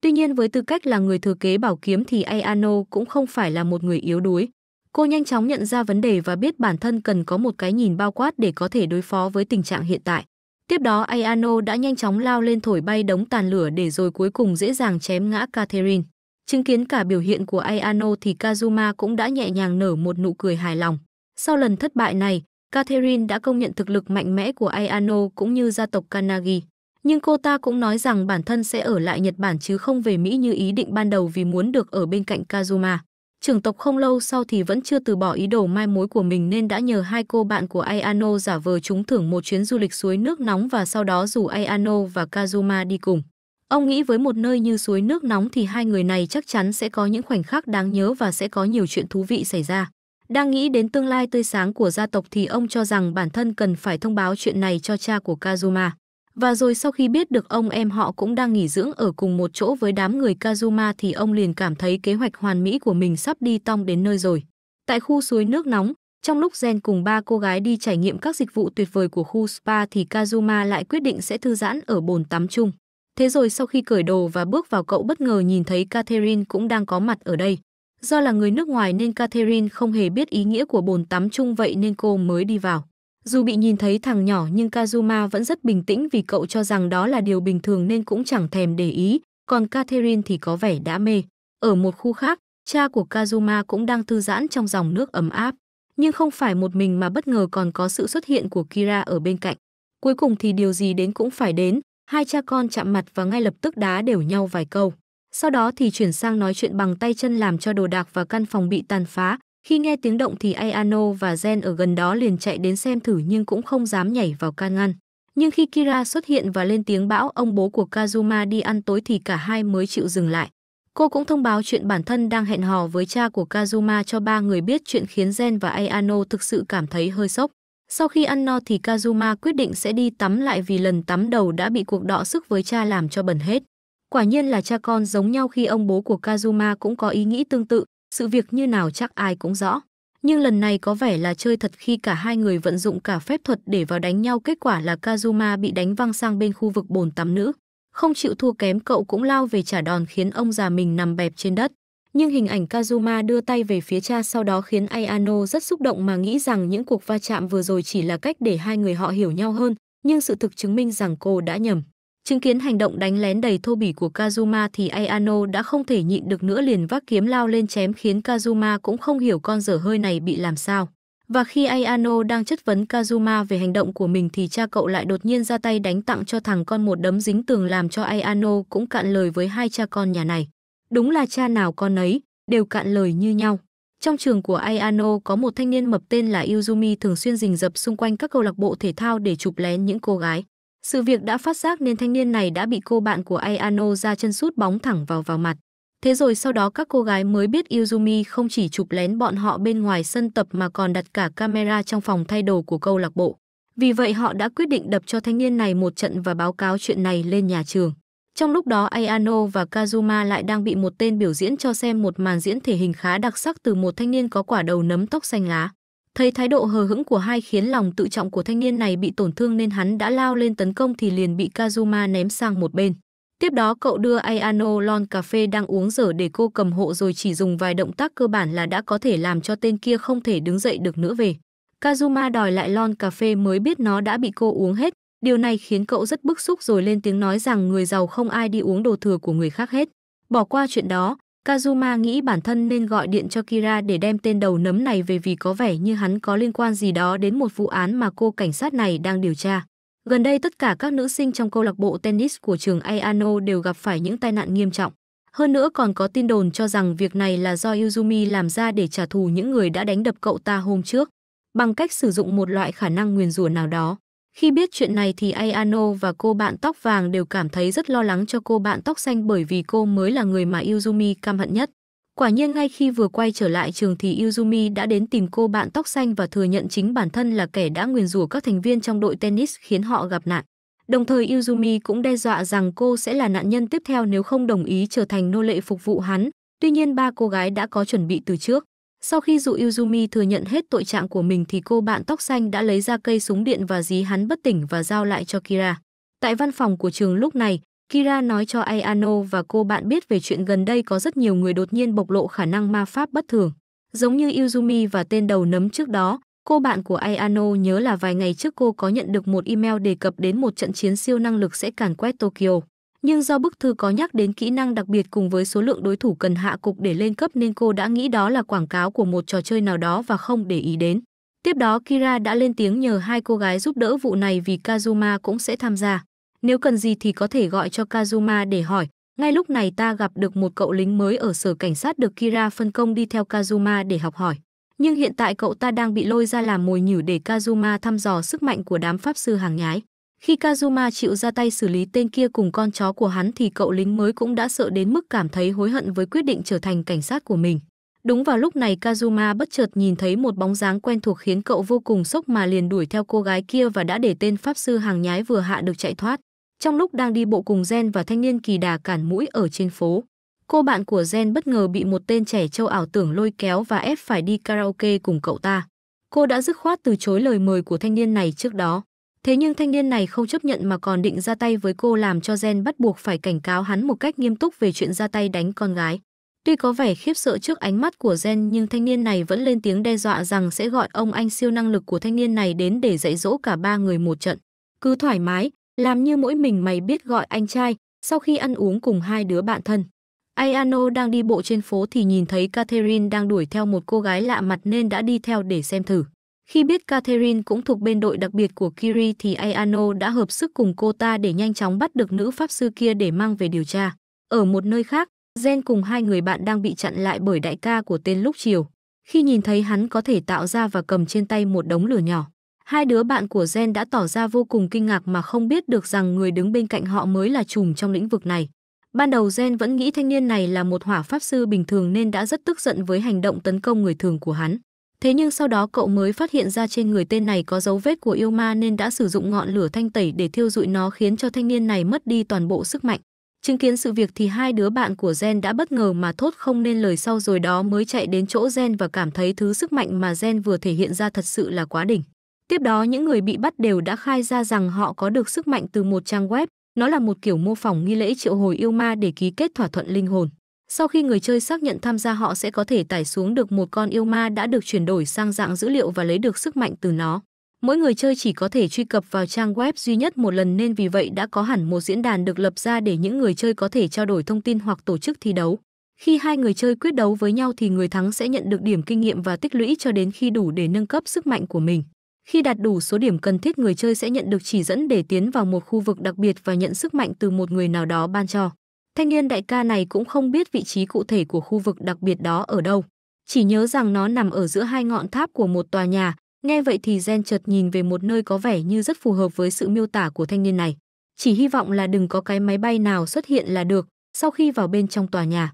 Tuy nhiên với tư cách là người thừa kế bảo kiếm thì Ayano cũng không phải là một người yếu đuối. Cô nhanh chóng nhận ra vấn đề và biết bản thân cần có một cái nhìn bao quát để có thể đối phó với tình trạng hiện tại. Tiếp đó Ayano đã nhanh chóng lao lên thổi bay đống tàn lửa để rồi cuối cùng dễ dàng chém ngã Catherine. Chứng kiến cả biểu hiện của Ayano thì Kazuma cũng đã nhẹ nhàng nở một nụ cười hài lòng. Sau lần thất bại này, Catherine đã công nhận thực lực mạnh mẽ của Ayano cũng như gia tộc Kanagi. Nhưng cô ta cũng nói rằng bản thân sẽ ở lại Nhật Bản chứ không về Mỹ như ý định ban đầu vì muốn được ở bên cạnh Kazuma. Trưởng tộc không lâu sau thì vẫn chưa từ bỏ ý đồ mai mối của mình nên đã nhờ hai cô bạn của Ayano giả vờ chúng thưởng một chuyến du lịch suối nước nóng và sau đó rủ Ayano và Kazuma đi cùng. Ông nghĩ với một nơi như suối nước nóng thì hai người này chắc chắn sẽ có những khoảnh khắc đáng nhớ và sẽ có nhiều chuyện thú vị xảy ra. Đang nghĩ đến tương lai tươi sáng của gia tộc thì ông cho rằng bản thân cần phải thông báo chuyện này cho cha của Kazuma. Và rồi sau khi biết được ông em họ cũng đang nghỉ dưỡng ở cùng một chỗ với đám người Kazuma thì ông liền cảm thấy kế hoạch hoàn mỹ của mình sắp đi tong đến nơi rồi. Tại khu suối nước nóng, trong lúc Gen cùng ba cô gái đi trải nghiệm các dịch vụ tuyệt vời của khu spa thì Kazuma lại quyết định sẽ thư giãn ở bồn tắm chung. Thế rồi sau khi cởi đồ và bước vào cậu bất ngờ nhìn thấy Catherine cũng đang có mặt ở đây. Do là người nước ngoài nên Catherine không hề biết ý nghĩa của bồn tắm chung vậy nên cô mới đi vào. Dù bị nhìn thấy thằng nhỏ nhưng Kazuma vẫn rất bình tĩnh vì cậu cho rằng đó là điều bình thường nên cũng chẳng thèm để ý, còn Catherine thì có vẻ đã mê. Ở một khu khác, cha của Kazuma cũng đang thư giãn trong dòng nước ấm áp. Nhưng không phải một mình mà bất ngờ còn có sự xuất hiện của Kira ở bên cạnh. Cuối cùng thì điều gì đến cũng phải đến, hai cha con chạm mặt và ngay lập tức đá đều nhau vài câu. Sau đó thì chuyển sang nói chuyện bằng tay chân làm cho đồ đạc và căn phòng bị tàn phá. Khi nghe tiếng động thì Ayano và Gen ở gần đó liền chạy đến xem thử nhưng cũng không dám nhảy vào can ngăn. Nhưng khi Kira xuất hiện và lên tiếng bão ông bố của Kazuma đi ăn tối thì cả hai mới chịu dừng lại. Cô cũng thông báo chuyện bản thân đang hẹn hò với cha của Kazuma cho ba người biết chuyện khiến Gen và Ayano thực sự cảm thấy hơi sốc. Sau khi ăn no thì Kazuma quyết định sẽ đi tắm lại vì lần tắm đầu đã bị cuộc đọ sức với cha làm cho bẩn hết. Quả nhiên là cha con giống nhau khi ông bố của Kazuma cũng có ý nghĩ tương tự, sự việc như nào chắc ai cũng rõ. Nhưng lần này có vẻ là chơi thật khi cả hai người vận dụng cả phép thuật để vào đánh nhau kết quả là Kazuma bị đánh văng sang bên khu vực bồn tắm nữ. Không chịu thua kém cậu cũng lao về trả đòn khiến ông già mình nằm bẹp trên đất nhưng hình ảnh Kazuma đưa tay về phía cha sau đó khiến Ayano rất xúc động mà nghĩ rằng những cuộc va chạm vừa rồi chỉ là cách để hai người họ hiểu nhau hơn, nhưng sự thực chứng minh rằng cô đã nhầm. Chứng kiến hành động đánh lén đầy thô bỉ của Kazuma thì Ayano đã không thể nhịn được nữa liền vác kiếm lao lên chém khiến Kazuma cũng không hiểu con dở hơi này bị làm sao. Và khi Ayano đang chất vấn Kazuma về hành động của mình thì cha cậu lại đột nhiên ra tay đánh tặng cho thằng con một đấm dính tường làm cho Ayano cũng cạn lời với hai cha con nhà này. Đúng là cha nào con ấy, đều cạn lời như nhau. Trong trường của Ayano có một thanh niên mập tên là Yuzumi thường xuyên rình rập xung quanh các câu lạc bộ thể thao để chụp lén những cô gái. Sự việc đã phát giác nên thanh niên này đã bị cô bạn của Ayano ra chân sút bóng thẳng vào vào mặt. Thế rồi sau đó các cô gái mới biết Yuzumi không chỉ chụp lén bọn họ bên ngoài sân tập mà còn đặt cả camera trong phòng thay đồ của câu lạc bộ. Vì vậy họ đã quyết định đập cho thanh niên này một trận và báo cáo chuyện này lên nhà trường. Trong lúc đó Ayano và Kazuma lại đang bị một tên biểu diễn cho xem một màn diễn thể hình khá đặc sắc từ một thanh niên có quả đầu nấm tóc xanh lá. Thấy thái độ hờ hững của hai khiến lòng tự trọng của thanh niên này bị tổn thương nên hắn đã lao lên tấn công thì liền bị Kazuma ném sang một bên. Tiếp đó cậu đưa Ayano lon cà phê đang uống dở để cô cầm hộ rồi chỉ dùng vài động tác cơ bản là đã có thể làm cho tên kia không thể đứng dậy được nữa về. Kazuma đòi lại lon cà phê mới biết nó đã bị cô uống hết, Điều này khiến cậu rất bức xúc rồi lên tiếng nói rằng người giàu không ai đi uống đồ thừa của người khác hết. Bỏ qua chuyện đó, Kazuma nghĩ bản thân nên gọi điện cho Kira để đem tên đầu nấm này về vì có vẻ như hắn có liên quan gì đó đến một vụ án mà cô cảnh sát này đang điều tra. Gần đây tất cả các nữ sinh trong câu lạc bộ tennis của trường Ayano đều gặp phải những tai nạn nghiêm trọng. Hơn nữa còn có tin đồn cho rằng việc này là do Yuzumi làm ra để trả thù những người đã đánh đập cậu ta hôm trước, bằng cách sử dụng một loại khả năng nguyền rủa nào đó. Khi biết chuyện này thì Ayano và cô bạn tóc vàng đều cảm thấy rất lo lắng cho cô bạn tóc xanh bởi vì cô mới là người mà Yuzumi căm hận nhất. Quả nhiên ngay khi vừa quay trở lại trường thì Yuzumi đã đến tìm cô bạn tóc xanh và thừa nhận chính bản thân là kẻ đã nguyền rủa các thành viên trong đội tennis khiến họ gặp nạn. Đồng thời Yuzumi cũng đe dọa rằng cô sẽ là nạn nhân tiếp theo nếu không đồng ý trở thành nô lệ phục vụ hắn. Tuy nhiên ba cô gái đã có chuẩn bị từ trước. Sau khi dụ Yuzumi thừa nhận hết tội trạng của mình thì cô bạn tóc xanh đã lấy ra cây súng điện và dí hắn bất tỉnh và giao lại cho Kira. Tại văn phòng của trường lúc này, Kira nói cho Ayano và cô bạn biết về chuyện gần đây có rất nhiều người đột nhiên bộc lộ khả năng ma pháp bất thường. Giống như Yuzumi và tên đầu nấm trước đó, cô bạn của Ayano nhớ là vài ngày trước cô có nhận được một email đề cập đến một trận chiến siêu năng lực sẽ càn quét Tokyo nhưng do bức thư có nhắc đến kỹ năng đặc biệt cùng với số lượng đối thủ cần hạ cục để lên cấp nên cô đã nghĩ đó là quảng cáo của một trò chơi nào đó và không để ý đến. Tiếp đó Kira đã lên tiếng nhờ hai cô gái giúp đỡ vụ này vì Kazuma cũng sẽ tham gia. Nếu cần gì thì có thể gọi cho Kazuma để hỏi. Ngay lúc này ta gặp được một cậu lính mới ở sở cảnh sát được Kira phân công đi theo Kazuma để học hỏi. Nhưng hiện tại cậu ta đang bị lôi ra làm mồi nhử để Kazuma thăm dò sức mạnh của đám pháp sư hàng nhái. Khi Kazuma chịu ra tay xử lý tên kia cùng con chó của hắn thì cậu lính mới cũng đã sợ đến mức cảm thấy hối hận với quyết định trở thành cảnh sát của mình. Đúng vào lúc này Kazuma bất chợt nhìn thấy một bóng dáng quen thuộc khiến cậu vô cùng sốc mà liền đuổi theo cô gái kia và đã để tên pháp sư hàng nhái vừa hạ được chạy thoát. Trong lúc đang đi bộ cùng Gen và thanh niên kỳ đà cản mũi ở trên phố, cô bạn của Gen bất ngờ bị một tên trẻ châu ảo tưởng lôi kéo và ép phải đi karaoke cùng cậu ta. Cô đã dứt khoát từ chối lời mời của thanh niên này trước đó. Thế nhưng thanh niên này không chấp nhận mà còn định ra tay với cô làm cho Gen bắt buộc phải cảnh cáo hắn một cách nghiêm túc về chuyện ra tay đánh con gái. Tuy có vẻ khiếp sợ trước ánh mắt của Gen nhưng thanh niên này vẫn lên tiếng đe dọa rằng sẽ gọi ông anh siêu năng lực của thanh niên này đến để dạy dỗ cả ba người một trận. Cứ thoải mái, làm như mỗi mình mày biết gọi anh trai, sau khi ăn uống cùng hai đứa bạn thân. Ayano đang đi bộ trên phố thì nhìn thấy Catherine đang đuổi theo một cô gái lạ mặt nên đã đi theo để xem thử. Khi biết Catherine cũng thuộc bên đội đặc biệt của Kiri thì Ayano đã hợp sức cùng cô ta để nhanh chóng bắt được nữ pháp sư kia để mang về điều tra. Ở một nơi khác, Gen cùng hai người bạn đang bị chặn lại bởi đại ca của tên lúc chiều. Khi nhìn thấy hắn có thể tạo ra và cầm trên tay một đống lửa nhỏ. Hai đứa bạn của Gen đã tỏ ra vô cùng kinh ngạc mà không biết được rằng người đứng bên cạnh họ mới là trùm trong lĩnh vực này. Ban đầu Gen vẫn nghĩ thanh niên này là một hỏa pháp sư bình thường nên đã rất tức giận với hành động tấn công người thường của hắn. Thế nhưng sau đó cậu mới phát hiện ra trên người tên này có dấu vết của yêu ma nên đã sử dụng ngọn lửa thanh tẩy để thiêu dụi nó khiến cho thanh niên này mất đi toàn bộ sức mạnh. Chứng kiến sự việc thì hai đứa bạn của Gen đã bất ngờ mà thốt không nên lời sau rồi đó mới chạy đến chỗ Gen và cảm thấy thứ sức mạnh mà Gen vừa thể hiện ra thật sự là quá đỉnh. Tiếp đó những người bị bắt đều đã khai ra rằng họ có được sức mạnh từ một trang web, nó là một kiểu mô phỏng nghi lễ triệu hồi yêu ma để ký kết thỏa thuận linh hồn. Sau khi người chơi xác nhận tham gia họ sẽ có thể tải xuống được một con yêu ma đã được chuyển đổi sang dạng dữ liệu và lấy được sức mạnh từ nó. Mỗi người chơi chỉ có thể truy cập vào trang web duy nhất một lần nên vì vậy đã có hẳn một diễn đàn được lập ra để những người chơi có thể trao đổi thông tin hoặc tổ chức thi đấu. Khi hai người chơi quyết đấu với nhau thì người thắng sẽ nhận được điểm kinh nghiệm và tích lũy cho đến khi đủ để nâng cấp sức mạnh của mình. Khi đạt đủ số điểm cần thiết người chơi sẽ nhận được chỉ dẫn để tiến vào một khu vực đặc biệt và nhận sức mạnh từ một người nào đó ban cho. Thanh niên đại ca này cũng không biết vị trí cụ thể của khu vực đặc biệt đó ở đâu. Chỉ nhớ rằng nó nằm ở giữa hai ngọn tháp của một tòa nhà, nghe vậy thì Gen chợt nhìn về một nơi có vẻ như rất phù hợp với sự miêu tả của thanh niên này. Chỉ hy vọng là đừng có cái máy bay nào xuất hiện là được, sau khi vào bên trong tòa nhà.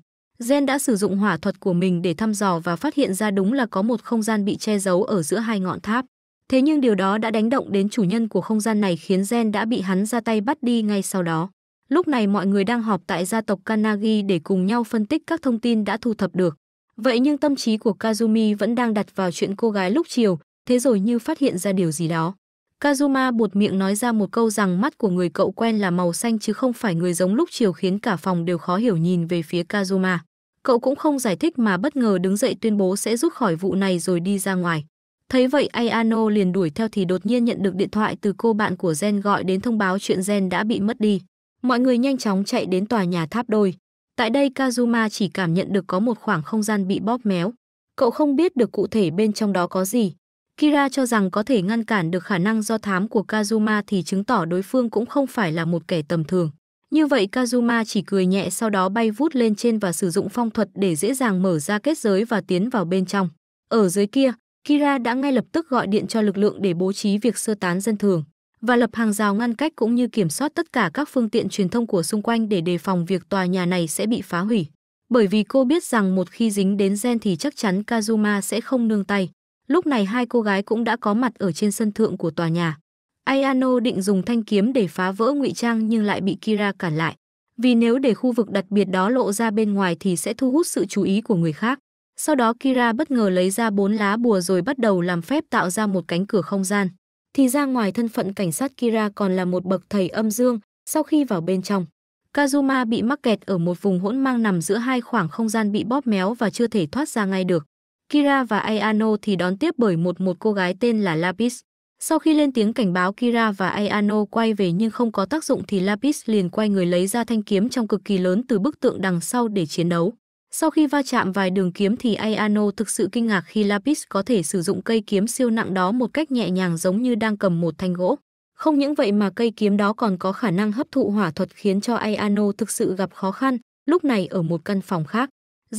Gen đã sử dụng hỏa thuật của mình để thăm dò và phát hiện ra đúng là có một không gian bị che giấu ở giữa hai ngọn tháp. Thế nhưng điều đó đã đánh động đến chủ nhân của không gian này khiến Gen đã bị hắn ra tay bắt đi ngay sau đó. Lúc này mọi người đang họp tại gia tộc Kanagi để cùng nhau phân tích các thông tin đã thu thập được. Vậy nhưng tâm trí của Kazumi vẫn đang đặt vào chuyện cô gái lúc chiều, thế rồi như phát hiện ra điều gì đó. Kazuma buột miệng nói ra một câu rằng mắt của người cậu quen là màu xanh chứ không phải người giống lúc chiều khiến cả phòng đều khó hiểu nhìn về phía Kazuma. Cậu cũng không giải thích mà bất ngờ đứng dậy tuyên bố sẽ rút khỏi vụ này rồi đi ra ngoài. Thấy vậy Ayano liền đuổi theo thì đột nhiên nhận được điện thoại từ cô bạn của Gen gọi đến thông báo chuyện Gen đã bị mất đi. Mọi người nhanh chóng chạy đến tòa nhà tháp đôi. Tại đây Kazuma chỉ cảm nhận được có một khoảng không gian bị bóp méo. Cậu không biết được cụ thể bên trong đó có gì. Kira cho rằng có thể ngăn cản được khả năng do thám của Kazuma thì chứng tỏ đối phương cũng không phải là một kẻ tầm thường. Như vậy Kazuma chỉ cười nhẹ sau đó bay vút lên trên và sử dụng phong thuật để dễ dàng mở ra kết giới và tiến vào bên trong. Ở dưới kia, Kira đã ngay lập tức gọi điện cho lực lượng để bố trí việc sơ tán dân thường và lập hàng rào ngăn cách cũng như kiểm soát tất cả các phương tiện truyền thông của xung quanh để đề phòng việc tòa nhà này sẽ bị phá hủy. Bởi vì cô biết rằng một khi dính đến gen thì chắc chắn Kazuma sẽ không nương tay. Lúc này hai cô gái cũng đã có mặt ở trên sân thượng của tòa nhà. Ayano định dùng thanh kiếm để phá vỡ ngụy trang nhưng lại bị Kira cản lại. Vì nếu để khu vực đặc biệt đó lộ ra bên ngoài thì sẽ thu hút sự chú ý của người khác. Sau đó Kira bất ngờ lấy ra bốn lá bùa rồi bắt đầu làm phép tạo ra một cánh cửa không gian thì ra ngoài thân phận cảnh sát Kira còn là một bậc thầy âm dương, sau khi vào bên trong. Kazuma bị mắc kẹt ở một vùng hỗn mang nằm giữa hai khoảng không gian bị bóp méo và chưa thể thoát ra ngay được. Kira và Ayano thì đón tiếp bởi một một cô gái tên là Lapis. Sau khi lên tiếng cảnh báo Kira và Ayano quay về nhưng không có tác dụng thì Lapis liền quay người lấy ra thanh kiếm trong cực kỳ lớn từ bức tượng đằng sau để chiến đấu. Sau khi va chạm vài đường kiếm thì Ayano thực sự kinh ngạc khi Lapis có thể sử dụng cây kiếm siêu nặng đó một cách nhẹ nhàng giống như đang cầm một thanh gỗ. Không những vậy mà cây kiếm đó còn có khả năng hấp thụ hỏa thuật khiến cho Ayano thực sự gặp khó khăn, lúc này ở một căn phòng khác.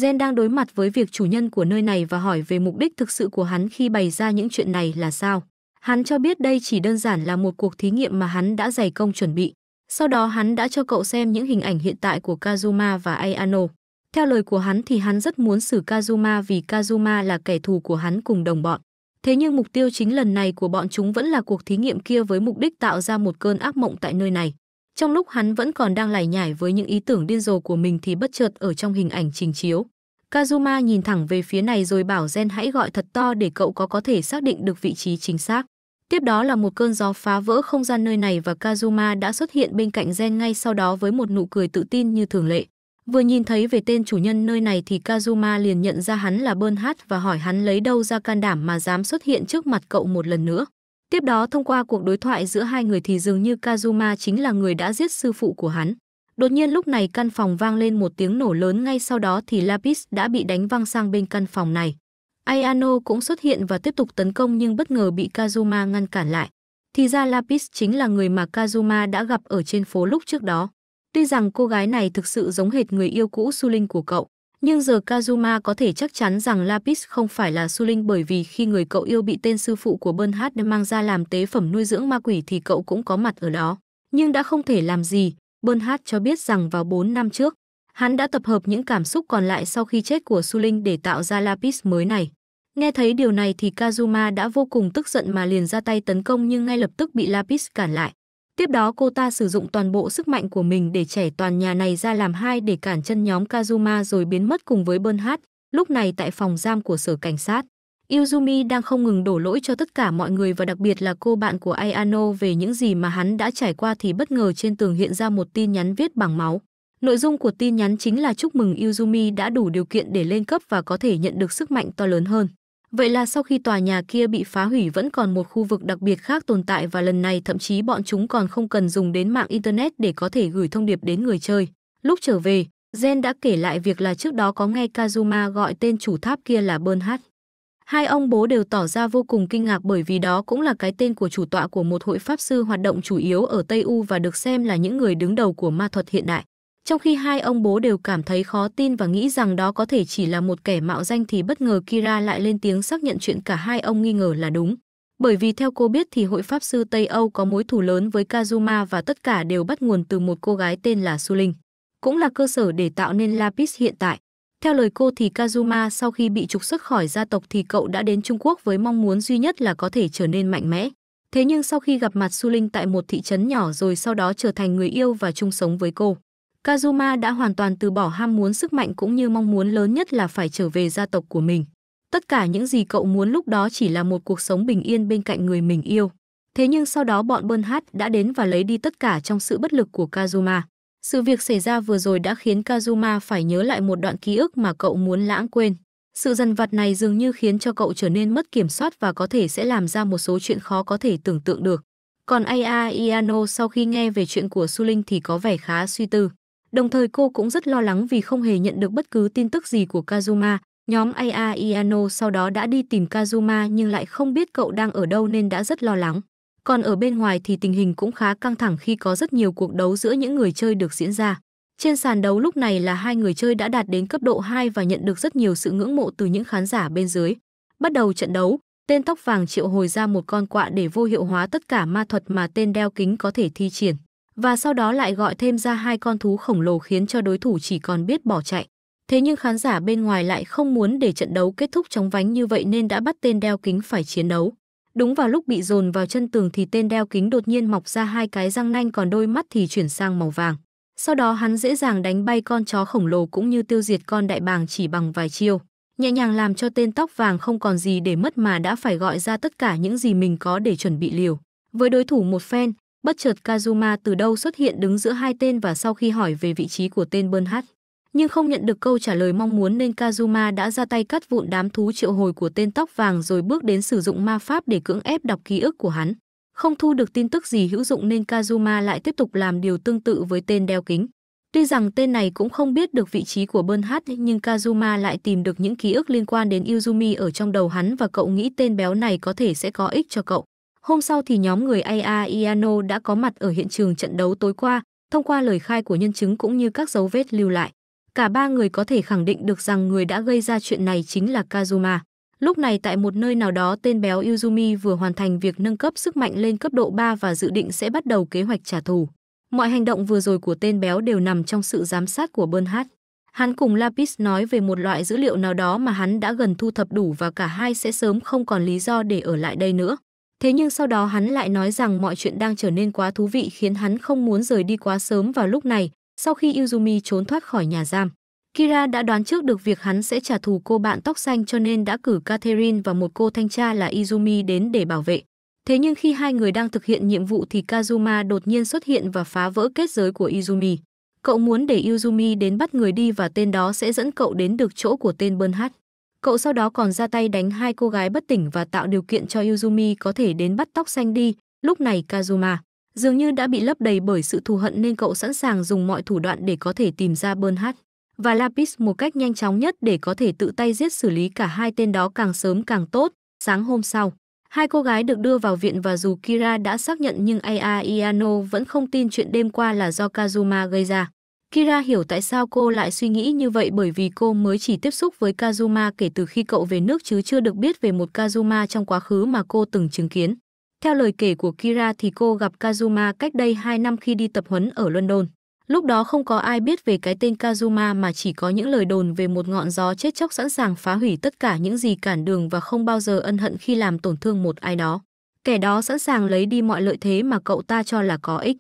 Gen đang đối mặt với việc chủ nhân của nơi này và hỏi về mục đích thực sự của hắn khi bày ra những chuyện này là sao. Hắn cho biết đây chỉ đơn giản là một cuộc thí nghiệm mà hắn đã dày công chuẩn bị. Sau đó hắn đã cho cậu xem những hình ảnh hiện tại của Kazuma và Ayano. Theo lời của hắn thì hắn rất muốn xử Kazuma vì Kazuma là kẻ thù của hắn cùng đồng bọn. Thế nhưng mục tiêu chính lần này của bọn chúng vẫn là cuộc thí nghiệm kia với mục đích tạo ra một cơn ác mộng tại nơi này. Trong lúc hắn vẫn còn đang lải nhải với những ý tưởng điên rồ của mình thì bất chợt ở trong hình ảnh trình chiếu. Kazuma nhìn thẳng về phía này rồi bảo Gen hãy gọi thật to để cậu có có thể xác định được vị trí chính xác. Tiếp đó là một cơn gió phá vỡ không gian nơi này và Kazuma đã xuất hiện bên cạnh Gen ngay sau đó với một nụ cười tự tin như thường lệ. Vừa nhìn thấy về tên chủ nhân nơi này thì Kazuma liền nhận ra hắn là Bernhard và hỏi hắn lấy đâu ra can đảm mà dám xuất hiện trước mặt cậu một lần nữa. Tiếp đó thông qua cuộc đối thoại giữa hai người thì dường như Kazuma chính là người đã giết sư phụ của hắn. Đột nhiên lúc này căn phòng vang lên một tiếng nổ lớn ngay sau đó thì Lapis đã bị đánh văng sang bên căn phòng này. Ayano cũng xuất hiện và tiếp tục tấn công nhưng bất ngờ bị Kazuma ngăn cản lại. Thì ra Lapis chính là người mà Kazuma đã gặp ở trên phố lúc trước đó. Tuy rằng cô gái này thực sự giống hệt người yêu cũ su linh của cậu, nhưng giờ Kazuma có thể chắc chắn rằng Lapis không phải là su linh bởi vì khi người cậu yêu bị tên sư phụ của Bernhard mang ra làm tế phẩm nuôi dưỡng ma quỷ thì cậu cũng có mặt ở đó. Nhưng đã không thể làm gì, Bernhard cho biết rằng vào 4 năm trước, hắn đã tập hợp những cảm xúc còn lại sau khi chết của su linh để tạo ra Lapis mới này. Nghe thấy điều này thì Kazuma đã vô cùng tức giận mà liền ra tay tấn công nhưng ngay lập tức bị Lapis cản lại. Tiếp đó cô ta sử dụng toàn bộ sức mạnh của mình để chảy toàn nhà này ra làm hai để cản chân nhóm Kazuma rồi biến mất cùng với Bernard, lúc này tại phòng giam của sở cảnh sát. Yuzumi đang không ngừng đổ lỗi cho tất cả mọi người và đặc biệt là cô bạn của Ayano về những gì mà hắn đã trải qua thì bất ngờ trên tường hiện ra một tin nhắn viết bằng máu. Nội dung của tin nhắn chính là chúc mừng Yuzumi đã đủ điều kiện để lên cấp và có thể nhận được sức mạnh to lớn hơn. Vậy là sau khi tòa nhà kia bị phá hủy vẫn còn một khu vực đặc biệt khác tồn tại và lần này thậm chí bọn chúng còn không cần dùng đến mạng Internet để có thể gửi thông điệp đến người chơi. Lúc trở về, Gen đã kể lại việc là trước đó có nghe Kazuma gọi tên chủ tháp kia là Bernhard. Hai ông bố đều tỏ ra vô cùng kinh ngạc bởi vì đó cũng là cái tên của chủ tọa của một hội pháp sư hoạt động chủ yếu ở Tây U và được xem là những người đứng đầu của ma thuật hiện đại. Trong khi hai ông bố đều cảm thấy khó tin và nghĩ rằng đó có thể chỉ là một kẻ mạo danh thì bất ngờ Kira lại lên tiếng xác nhận chuyện cả hai ông nghi ngờ là đúng. Bởi vì theo cô biết thì hội pháp sư Tây Âu có mối thù lớn với Kazuma và tất cả đều bắt nguồn từ một cô gái tên là Su Linh. Cũng là cơ sở để tạo nên Lapis hiện tại. Theo lời cô thì Kazuma sau khi bị trục xuất khỏi gia tộc thì cậu đã đến Trung Quốc với mong muốn duy nhất là có thể trở nên mạnh mẽ. Thế nhưng sau khi gặp mặt Su Linh tại một thị trấn nhỏ rồi sau đó trở thành người yêu và chung sống với cô, Kazuma đã hoàn toàn từ bỏ ham muốn sức mạnh cũng như mong muốn lớn nhất là phải trở về gia tộc của mình. Tất cả những gì cậu muốn lúc đó chỉ là một cuộc sống bình yên bên cạnh người mình yêu. Thế nhưng sau đó bọn bơn Bernhard đã đến và lấy đi tất cả trong sự bất lực của Kazuma. Sự việc xảy ra vừa rồi đã khiến Kazuma phải nhớ lại một đoạn ký ức mà cậu muốn lãng quên. Sự dằn vặt này dường như khiến cho cậu trở nên mất kiểm soát và có thể sẽ làm ra một số chuyện khó có thể tưởng tượng được. Còn Aya Iano sau khi nghe về chuyện của Su Linh thì có vẻ khá suy tư. Đồng thời cô cũng rất lo lắng vì không hề nhận được bất cứ tin tức gì của Kazuma. Nhóm Aya Iano sau đó đã đi tìm Kazuma nhưng lại không biết cậu đang ở đâu nên đã rất lo lắng. Còn ở bên ngoài thì tình hình cũng khá căng thẳng khi có rất nhiều cuộc đấu giữa những người chơi được diễn ra. Trên sàn đấu lúc này là hai người chơi đã đạt đến cấp độ 2 và nhận được rất nhiều sự ngưỡng mộ từ những khán giả bên dưới. Bắt đầu trận đấu, tên tóc vàng triệu hồi ra một con quạ để vô hiệu hóa tất cả ma thuật mà tên đeo kính có thể thi triển và sau đó lại gọi thêm ra hai con thú khổng lồ khiến cho đối thủ chỉ còn biết bỏ chạy. Thế nhưng khán giả bên ngoài lại không muốn để trận đấu kết thúc chóng vánh như vậy nên đã bắt tên đeo kính phải chiến đấu. Đúng vào lúc bị dồn vào chân tường thì tên đeo kính đột nhiên mọc ra hai cái răng nanh còn đôi mắt thì chuyển sang màu vàng. Sau đó hắn dễ dàng đánh bay con chó khổng lồ cũng như tiêu diệt con đại bàng chỉ bằng vài chiêu. Nhẹ nhàng làm cho tên tóc vàng không còn gì để mất mà đã phải gọi ra tất cả những gì mình có để chuẩn bị liều. Với đối thủ một phen, Bất chợt Kazuma từ đâu xuất hiện đứng giữa hai tên và sau khi hỏi về vị trí của tên Bernhard, nhưng không nhận được câu trả lời mong muốn nên Kazuma đã ra tay cắt vụn đám thú triệu hồi của tên tóc vàng rồi bước đến sử dụng ma pháp để cưỡng ép đọc ký ức của hắn. Không thu được tin tức gì hữu dụng nên Kazuma lại tiếp tục làm điều tương tự với tên đeo kính. Tuy rằng tên này cũng không biết được vị trí của Bernhard nhưng Kazuma lại tìm được những ký ức liên quan đến Yuzumi ở trong đầu hắn và cậu nghĩ tên béo này có thể sẽ có ích cho cậu. Hôm sau thì nhóm người AA Iano đã có mặt ở hiện trường trận đấu tối qua, thông qua lời khai của nhân chứng cũng như các dấu vết lưu lại. Cả ba người có thể khẳng định được rằng người đã gây ra chuyện này chính là Kazuma. Lúc này tại một nơi nào đó tên béo Yuzumi vừa hoàn thành việc nâng cấp sức mạnh lên cấp độ 3 và dự định sẽ bắt đầu kế hoạch trả thù. Mọi hành động vừa rồi của tên béo đều nằm trong sự giám sát của Bernhard. Hắn cùng Lapis nói về một loại dữ liệu nào đó mà hắn đã gần thu thập đủ và cả hai sẽ sớm không còn lý do để ở lại đây nữa. Thế nhưng sau đó hắn lại nói rằng mọi chuyện đang trở nên quá thú vị khiến hắn không muốn rời đi quá sớm vào lúc này, sau khi Izumi trốn thoát khỏi nhà giam. Kira đã đoán trước được việc hắn sẽ trả thù cô bạn tóc xanh cho nên đã cử Catherine và một cô thanh tra là Izumi đến để bảo vệ. Thế nhưng khi hai người đang thực hiện nhiệm vụ thì Kazuma đột nhiên xuất hiện và phá vỡ kết giới của Izumi. Cậu muốn để Izumi đến bắt người đi và tên đó sẽ dẫn cậu đến được chỗ của tên Bernhard. Cậu sau đó còn ra tay đánh hai cô gái bất tỉnh và tạo điều kiện cho Yuzumi có thể đến bắt tóc xanh đi. Lúc này Kazuma dường như đã bị lấp đầy bởi sự thù hận nên cậu sẵn sàng dùng mọi thủ đoạn để có thể tìm ra Bernhard và Lapis một cách nhanh chóng nhất để có thể tự tay giết xử lý cả hai tên đó càng sớm càng tốt. Sáng hôm sau, hai cô gái được đưa vào viện và dù Kira đã xác nhận nhưng Aya Iano vẫn không tin chuyện đêm qua là do Kazuma gây ra. Kira hiểu tại sao cô lại suy nghĩ như vậy bởi vì cô mới chỉ tiếp xúc với Kazuma kể từ khi cậu về nước chứ chưa được biết về một Kazuma trong quá khứ mà cô từng chứng kiến. Theo lời kể của Kira thì cô gặp Kazuma cách đây 2 năm khi đi tập huấn ở London. Lúc đó không có ai biết về cái tên Kazuma mà chỉ có những lời đồn về một ngọn gió chết chóc sẵn sàng phá hủy tất cả những gì cản đường và không bao giờ ân hận khi làm tổn thương một ai đó. Kẻ đó sẵn sàng lấy đi mọi lợi thế mà cậu ta cho là có ích.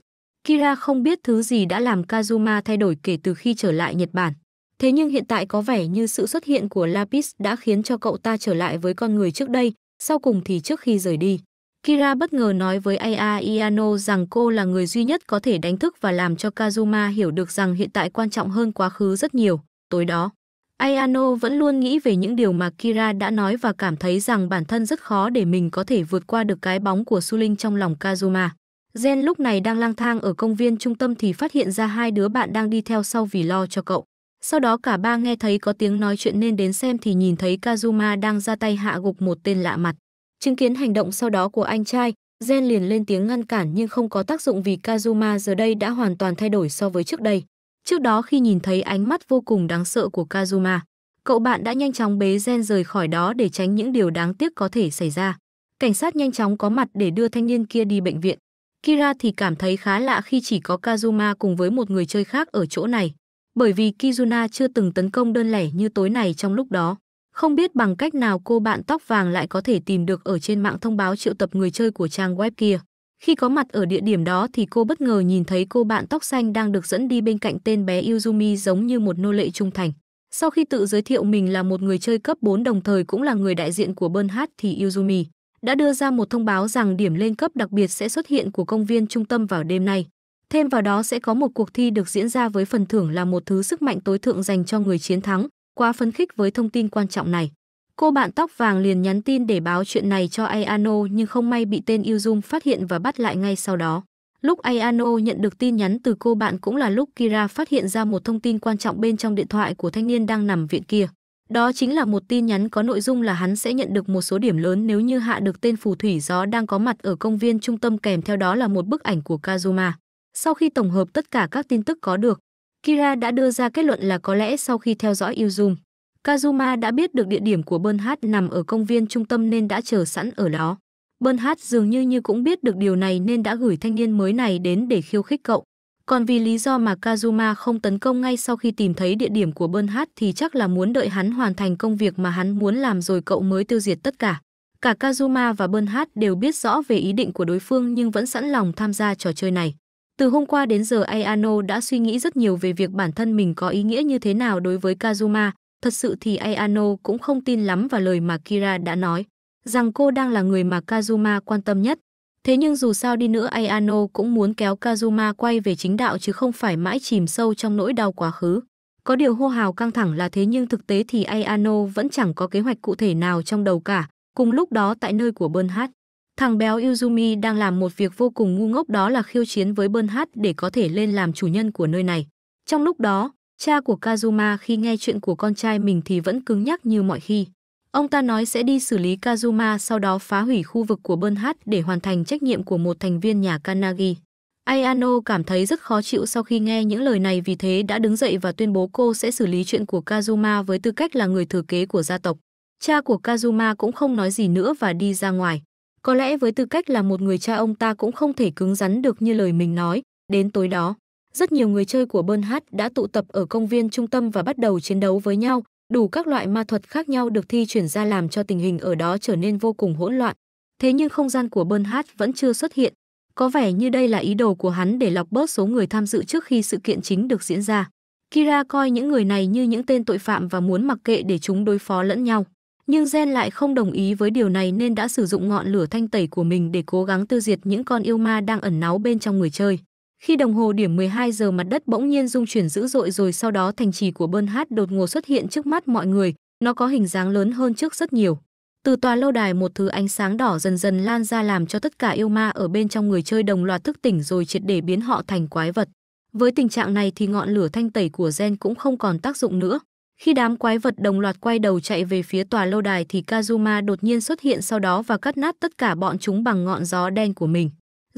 Kira không biết thứ gì đã làm Kazuma thay đổi kể từ khi trở lại Nhật Bản. Thế nhưng hiện tại có vẻ như sự xuất hiện của Lapis đã khiến cho cậu ta trở lại với con người trước đây, sau cùng thì trước khi rời đi. Kira bất ngờ nói với Aya Iano rằng cô là người duy nhất có thể đánh thức và làm cho Kazuma hiểu được rằng hiện tại quan trọng hơn quá khứ rất nhiều. Tối đó, Ayano vẫn luôn nghĩ về những điều mà Kira đã nói và cảm thấy rằng bản thân rất khó để mình có thể vượt qua được cái bóng của Su trong lòng Kazuma. Gen lúc này đang lang thang ở công viên trung tâm thì phát hiện ra hai đứa bạn đang đi theo sau vì lo cho cậu. Sau đó cả ba nghe thấy có tiếng nói chuyện nên đến xem thì nhìn thấy Kazuma đang ra tay hạ gục một tên lạ mặt. Chứng kiến hành động sau đó của anh trai, Gen liền lên tiếng ngăn cản nhưng không có tác dụng vì Kazuma giờ đây đã hoàn toàn thay đổi so với trước đây. Trước đó khi nhìn thấy ánh mắt vô cùng đáng sợ của Kazuma, cậu bạn đã nhanh chóng bế Gen rời khỏi đó để tránh những điều đáng tiếc có thể xảy ra. Cảnh sát nhanh chóng có mặt để đưa thanh niên kia đi bệnh viện. Kira thì cảm thấy khá lạ khi chỉ có Kazuma cùng với một người chơi khác ở chỗ này, bởi vì Kizuna chưa từng tấn công đơn lẻ như tối này trong lúc đó. Không biết bằng cách nào cô bạn tóc vàng lại có thể tìm được ở trên mạng thông báo triệu tập người chơi của trang web kia. Khi có mặt ở địa điểm đó thì cô bất ngờ nhìn thấy cô bạn tóc xanh đang được dẫn đi bên cạnh tên bé Yuzumi giống như một nô lệ trung thành. Sau khi tự giới thiệu mình là một người chơi cấp 4 đồng thời cũng là người đại diện của Bernhard thì Yuzumi đã đưa ra một thông báo rằng điểm lên cấp đặc biệt sẽ xuất hiện của công viên trung tâm vào đêm nay. Thêm vào đó sẽ có một cuộc thi được diễn ra với phần thưởng là một thứ sức mạnh tối thượng dành cho người chiến thắng. Quá phấn khích với thông tin quan trọng này. Cô bạn tóc vàng liền nhắn tin để báo chuyện này cho Ayano nhưng không may bị tên Yuzum phát hiện và bắt lại ngay sau đó. Lúc Ayano nhận được tin nhắn từ cô bạn cũng là lúc Kira phát hiện ra một thông tin quan trọng bên trong điện thoại của thanh niên đang nằm viện kia. Đó chính là một tin nhắn có nội dung là hắn sẽ nhận được một số điểm lớn nếu như hạ được tên phù thủy gió đang có mặt ở công viên trung tâm kèm theo đó là một bức ảnh của Kazuma. Sau khi tổng hợp tất cả các tin tức có được, Kira đã đưa ra kết luận là có lẽ sau khi theo dõi Yuzum, Kazuma đã biết được địa điểm của Bernhard nằm ở công viên trung tâm nên đã chờ sẵn ở đó. Bernhard dường như như cũng biết được điều này nên đã gửi thanh niên mới này đến để khiêu khích cậu. Còn vì lý do mà Kazuma không tấn công ngay sau khi tìm thấy địa điểm của Bernhard thì chắc là muốn đợi hắn hoàn thành công việc mà hắn muốn làm rồi cậu mới tiêu diệt tất cả. Cả Kazuma và Bernhard đều biết rõ về ý định của đối phương nhưng vẫn sẵn lòng tham gia trò chơi này. Từ hôm qua đến giờ Ayano đã suy nghĩ rất nhiều về việc bản thân mình có ý nghĩa như thế nào đối với Kazuma. Thật sự thì Ayano cũng không tin lắm vào lời mà Kira đã nói, rằng cô đang là người mà Kazuma quan tâm nhất. Thế nhưng dù sao đi nữa Ayano cũng muốn kéo Kazuma quay về chính đạo chứ không phải mãi chìm sâu trong nỗi đau quá khứ. Có điều hô hào căng thẳng là thế nhưng thực tế thì Ayano vẫn chẳng có kế hoạch cụ thể nào trong đầu cả. Cùng lúc đó tại nơi của Bernhard, thằng béo Yuzumi đang làm một việc vô cùng ngu ngốc đó là khiêu chiến với Bernhard để có thể lên làm chủ nhân của nơi này. Trong lúc đó, cha của Kazuma khi nghe chuyện của con trai mình thì vẫn cứng nhắc như mọi khi. Ông ta nói sẽ đi xử lý Kazuma sau đó phá hủy khu vực của Bernhard để hoàn thành trách nhiệm của một thành viên nhà Kanagi. Ayano cảm thấy rất khó chịu sau khi nghe những lời này vì thế đã đứng dậy và tuyên bố cô sẽ xử lý chuyện của Kazuma với tư cách là người thừa kế của gia tộc. Cha của Kazuma cũng không nói gì nữa và đi ra ngoài. Có lẽ với tư cách là một người cha ông ta cũng không thể cứng rắn được như lời mình nói. Đến tối đó, rất nhiều người chơi của Bernhard đã tụ tập ở công viên trung tâm và bắt đầu chiến đấu với nhau, đủ các loại ma thuật khác nhau được thi chuyển ra làm cho tình hình ở đó trở nên vô cùng hỗn loạn. Thế nhưng không gian của Bernhard vẫn chưa xuất hiện. Có vẻ như đây là ý đồ của hắn để lọc bớt số người tham dự trước khi sự kiện chính được diễn ra. Kira coi những người này như những tên tội phạm và muốn mặc kệ để chúng đối phó lẫn nhau. Nhưng Gen lại không đồng ý với điều này nên đã sử dụng ngọn lửa thanh tẩy của mình để cố gắng tiêu diệt những con yêu ma đang ẩn náu bên trong người chơi. Khi đồng hồ điểm 12 giờ mặt đất bỗng nhiên rung chuyển dữ dội rồi sau đó thành trì của bơn hát đột ngột xuất hiện trước mắt mọi người, nó có hình dáng lớn hơn trước rất nhiều. Từ tòa lâu đài một thứ ánh sáng đỏ dần dần lan ra làm cho tất cả yêu ma ở bên trong người chơi đồng loạt thức tỉnh rồi triệt để biến họ thành quái vật. Với tình trạng này thì ngọn lửa thanh tẩy của gen cũng không còn tác dụng nữa. Khi đám quái vật đồng loạt quay đầu chạy về phía tòa lâu đài thì Kazuma đột nhiên xuất hiện sau đó và cắt nát tất cả bọn chúng bằng ngọn gió đen của mình.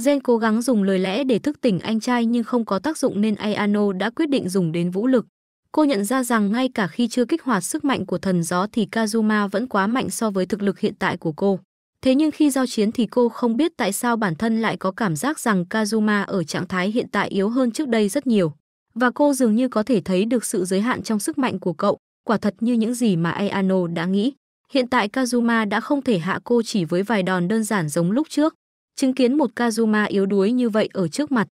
Gen cố gắng dùng lời lẽ để thức tỉnh anh trai nhưng không có tác dụng nên Ayano đã quyết định dùng đến vũ lực. Cô nhận ra rằng ngay cả khi chưa kích hoạt sức mạnh của thần gió thì Kazuma vẫn quá mạnh so với thực lực hiện tại của cô. Thế nhưng khi giao chiến thì cô không biết tại sao bản thân lại có cảm giác rằng Kazuma ở trạng thái hiện tại yếu hơn trước đây rất nhiều. Và cô dường như có thể thấy được sự giới hạn trong sức mạnh của cậu, quả thật như những gì mà Ayano đã nghĩ. Hiện tại Kazuma đã không thể hạ cô chỉ với vài đòn đơn giản giống lúc trước, Chứng kiến một Kazuma yếu đuối như vậy ở trước mặt,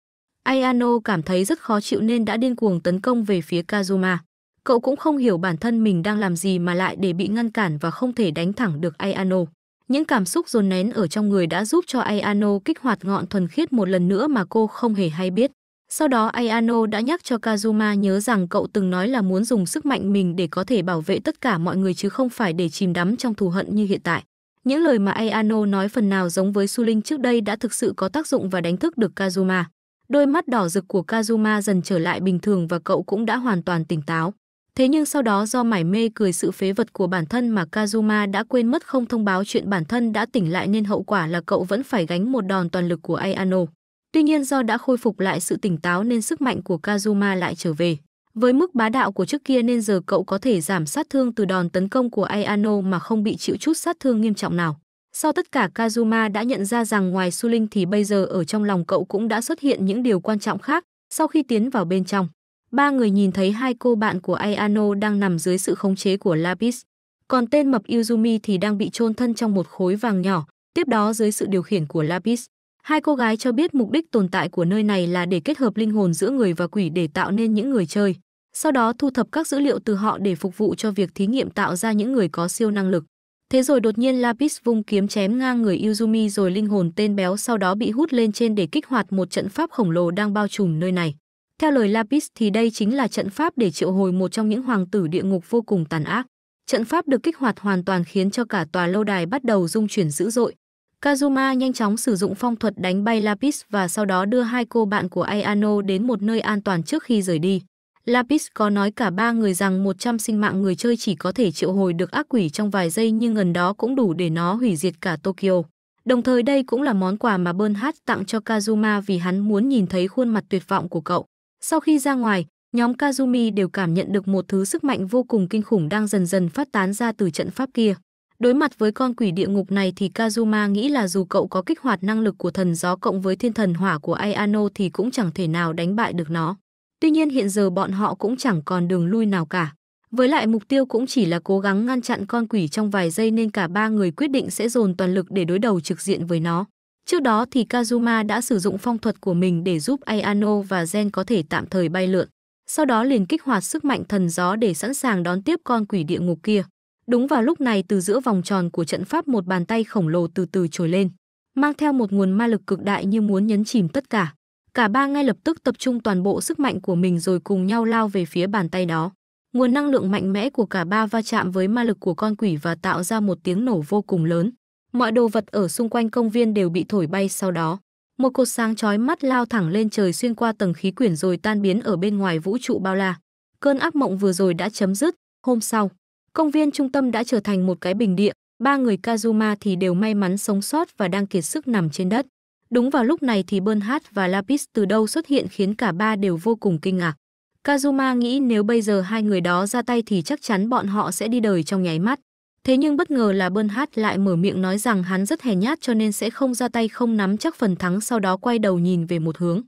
Ayano cảm thấy rất khó chịu nên đã điên cuồng tấn công về phía Kazuma. Cậu cũng không hiểu bản thân mình đang làm gì mà lại để bị ngăn cản và không thể đánh thẳng được Ayano. Những cảm xúc dồn nén ở trong người đã giúp cho Ayano kích hoạt ngọn thuần khiết một lần nữa mà cô không hề hay biết. Sau đó Ayano đã nhắc cho Kazuma nhớ rằng cậu từng nói là muốn dùng sức mạnh mình để có thể bảo vệ tất cả mọi người chứ không phải để chìm đắm trong thù hận như hiện tại. Những lời mà Ayano nói phần nào giống với Su Sulin trước đây đã thực sự có tác dụng và đánh thức được Kazuma. Đôi mắt đỏ rực của Kazuma dần trở lại bình thường và cậu cũng đã hoàn toàn tỉnh táo. Thế nhưng sau đó do mải mê cười sự phế vật của bản thân mà Kazuma đã quên mất không thông báo chuyện bản thân đã tỉnh lại nên hậu quả là cậu vẫn phải gánh một đòn toàn lực của Ayano. Tuy nhiên do đã khôi phục lại sự tỉnh táo nên sức mạnh của Kazuma lại trở về. Với mức bá đạo của trước kia nên giờ cậu có thể giảm sát thương từ đòn tấn công của Ayano mà không bị chịu chút sát thương nghiêm trọng nào. Sau tất cả Kazuma đã nhận ra rằng ngoài Su Linh thì bây giờ ở trong lòng cậu cũng đã xuất hiện những điều quan trọng khác sau khi tiến vào bên trong. Ba người nhìn thấy hai cô bạn của Ayano đang nằm dưới sự khống chế của Lapis. Còn tên mập Yuzumi thì đang bị chôn thân trong một khối vàng nhỏ, tiếp đó dưới sự điều khiển của Lapis. Hai cô gái cho biết mục đích tồn tại của nơi này là để kết hợp linh hồn giữa người và quỷ để tạo nên những người chơi sau đó thu thập các dữ liệu từ họ để phục vụ cho việc thí nghiệm tạo ra những người có siêu năng lực. Thế rồi đột nhiên Lapis vung kiếm chém ngang người Yuzumi rồi linh hồn tên béo sau đó bị hút lên trên để kích hoạt một trận pháp khổng lồ đang bao trùm nơi này. Theo lời Lapis thì đây chính là trận pháp để triệu hồi một trong những hoàng tử địa ngục vô cùng tàn ác. Trận pháp được kích hoạt hoàn toàn khiến cho cả tòa lâu đài bắt đầu rung chuyển dữ dội. Kazuma nhanh chóng sử dụng phong thuật đánh bay Lapis và sau đó đưa hai cô bạn của Ayano đến một nơi an toàn trước khi rời đi. Lapis có nói cả ba người rằng 100 sinh mạng người chơi chỉ có thể triệu hồi được ác quỷ trong vài giây nhưng gần đó cũng đủ để nó hủy diệt cả Tokyo. Đồng thời đây cũng là món quà mà Bernhard tặng cho Kazuma vì hắn muốn nhìn thấy khuôn mặt tuyệt vọng của cậu. Sau khi ra ngoài, nhóm Kazumi đều cảm nhận được một thứ sức mạnh vô cùng kinh khủng đang dần dần phát tán ra từ trận pháp kia. Đối mặt với con quỷ địa ngục này thì Kazuma nghĩ là dù cậu có kích hoạt năng lực của thần gió cộng với thiên thần hỏa của Ayano thì cũng chẳng thể nào đánh bại được nó. Tuy nhiên hiện giờ bọn họ cũng chẳng còn đường lui nào cả. Với lại mục tiêu cũng chỉ là cố gắng ngăn chặn con quỷ trong vài giây nên cả ba người quyết định sẽ dồn toàn lực để đối đầu trực diện với nó. Trước đó thì Kazuma đã sử dụng phong thuật của mình để giúp Ayano và Zen có thể tạm thời bay lượn. Sau đó liền kích hoạt sức mạnh thần gió để sẵn sàng đón tiếp con quỷ địa ngục kia. Đúng vào lúc này từ giữa vòng tròn của trận pháp một bàn tay khổng lồ từ từ trồi lên, mang theo một nguồn ma lực cực đại như muốn nhấn chìm tất cả. Cả ba ngay lập tức tập trung toàn bộ sức mạnh của mình rồi cùng nhau lao về phía bàn tay đó. Nguồn năng lượng mạnh mẽ của cả ba va chạm với ma lực của con quỷ và tạo ra một tiếng nổ vô cùng lớn. Mọi đồ vật ở xung quanh công viên đều bị thổi bay sau đó. Một cột sáng chói mắt lao thẳng lên trời xuyên qua tầng khí quyển rồi tan biến ở bên ngoài vũ trụ bao la. Cơn ác mộng vừa rồi đã chấm dứt, hôm sau, công viên trung tâm đã trở thành một cái bình địa, ba người Kazuma thì đều may mắn sống sót và đang kiệt sức nằm trên đất. Đúng vào lúc này thì Bơn Hát và Lapis từ đâu xuất hiện khiến cả ba đều vô cùng kinh ngạc. Kazuma nghĩ nếu bây giờ hai người đó ra tay thì chắc chắn bọn họ sẽ đi đời trong nháy mắt. Thế nhưng bất ngờ là Bơn Hát lại mở miệng nói rằng hắn rất hèn nhát cho nên sẽ không ra tay không nắm chắc phần thắng sau đó quay đầu nhìn về một hướng.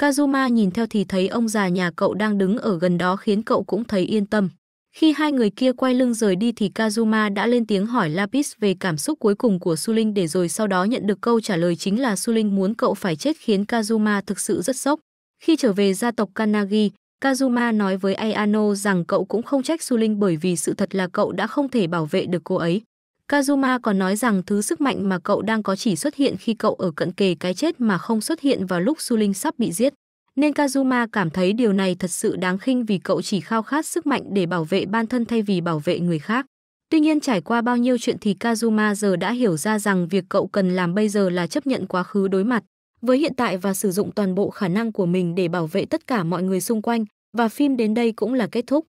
Kazuma nhìn theo thì thấy ông già nhà cậu đang đứng ở gần đó khiến cậu cũng thấy yên tâm. Khi hai người kia quay lưng rời đi thì Kazuma đã lên tiếng hỏi Lapis về cảm xúc cuối cùng của Suling để rồi sau đó nhận được câu trả lời chính là Suling muốn cậu phải chết khiến Kazuma thực sự rất sốc. Khi trở về gia tộc Kanagi, Kazuma nói với Ayano rằng cậu cũng không trách Suling bởi vì sự thật là cậu đã không thể bảo vệ được cô ấy. Kazuma còn nói rằng thứ sức mạnh mà cậu đang có chỉ xuất hiện khi cậu ở cận kề cái chết mà không xuất hiện vào lúc Suling sắp bị giết nên Kazuma cảm thấy điều này thật sự đáng khinh vì cậu chỉ khao khát sức mạnh để bảo vệ bản thân thay vì bảo vệ người khác. Tuy nhiên trải qua bao nhiêu chuyện thì Kazuma giờ đã hiểu ra rằng việc cậu cần làm bây giờ là chấp nhận quá khứ đối mặt với hiện tại và sử dụng toàn bộ khả năng của mình để bảo vệ tất cả mọi người xung quanh và phim đến đây cũng là kết thúc.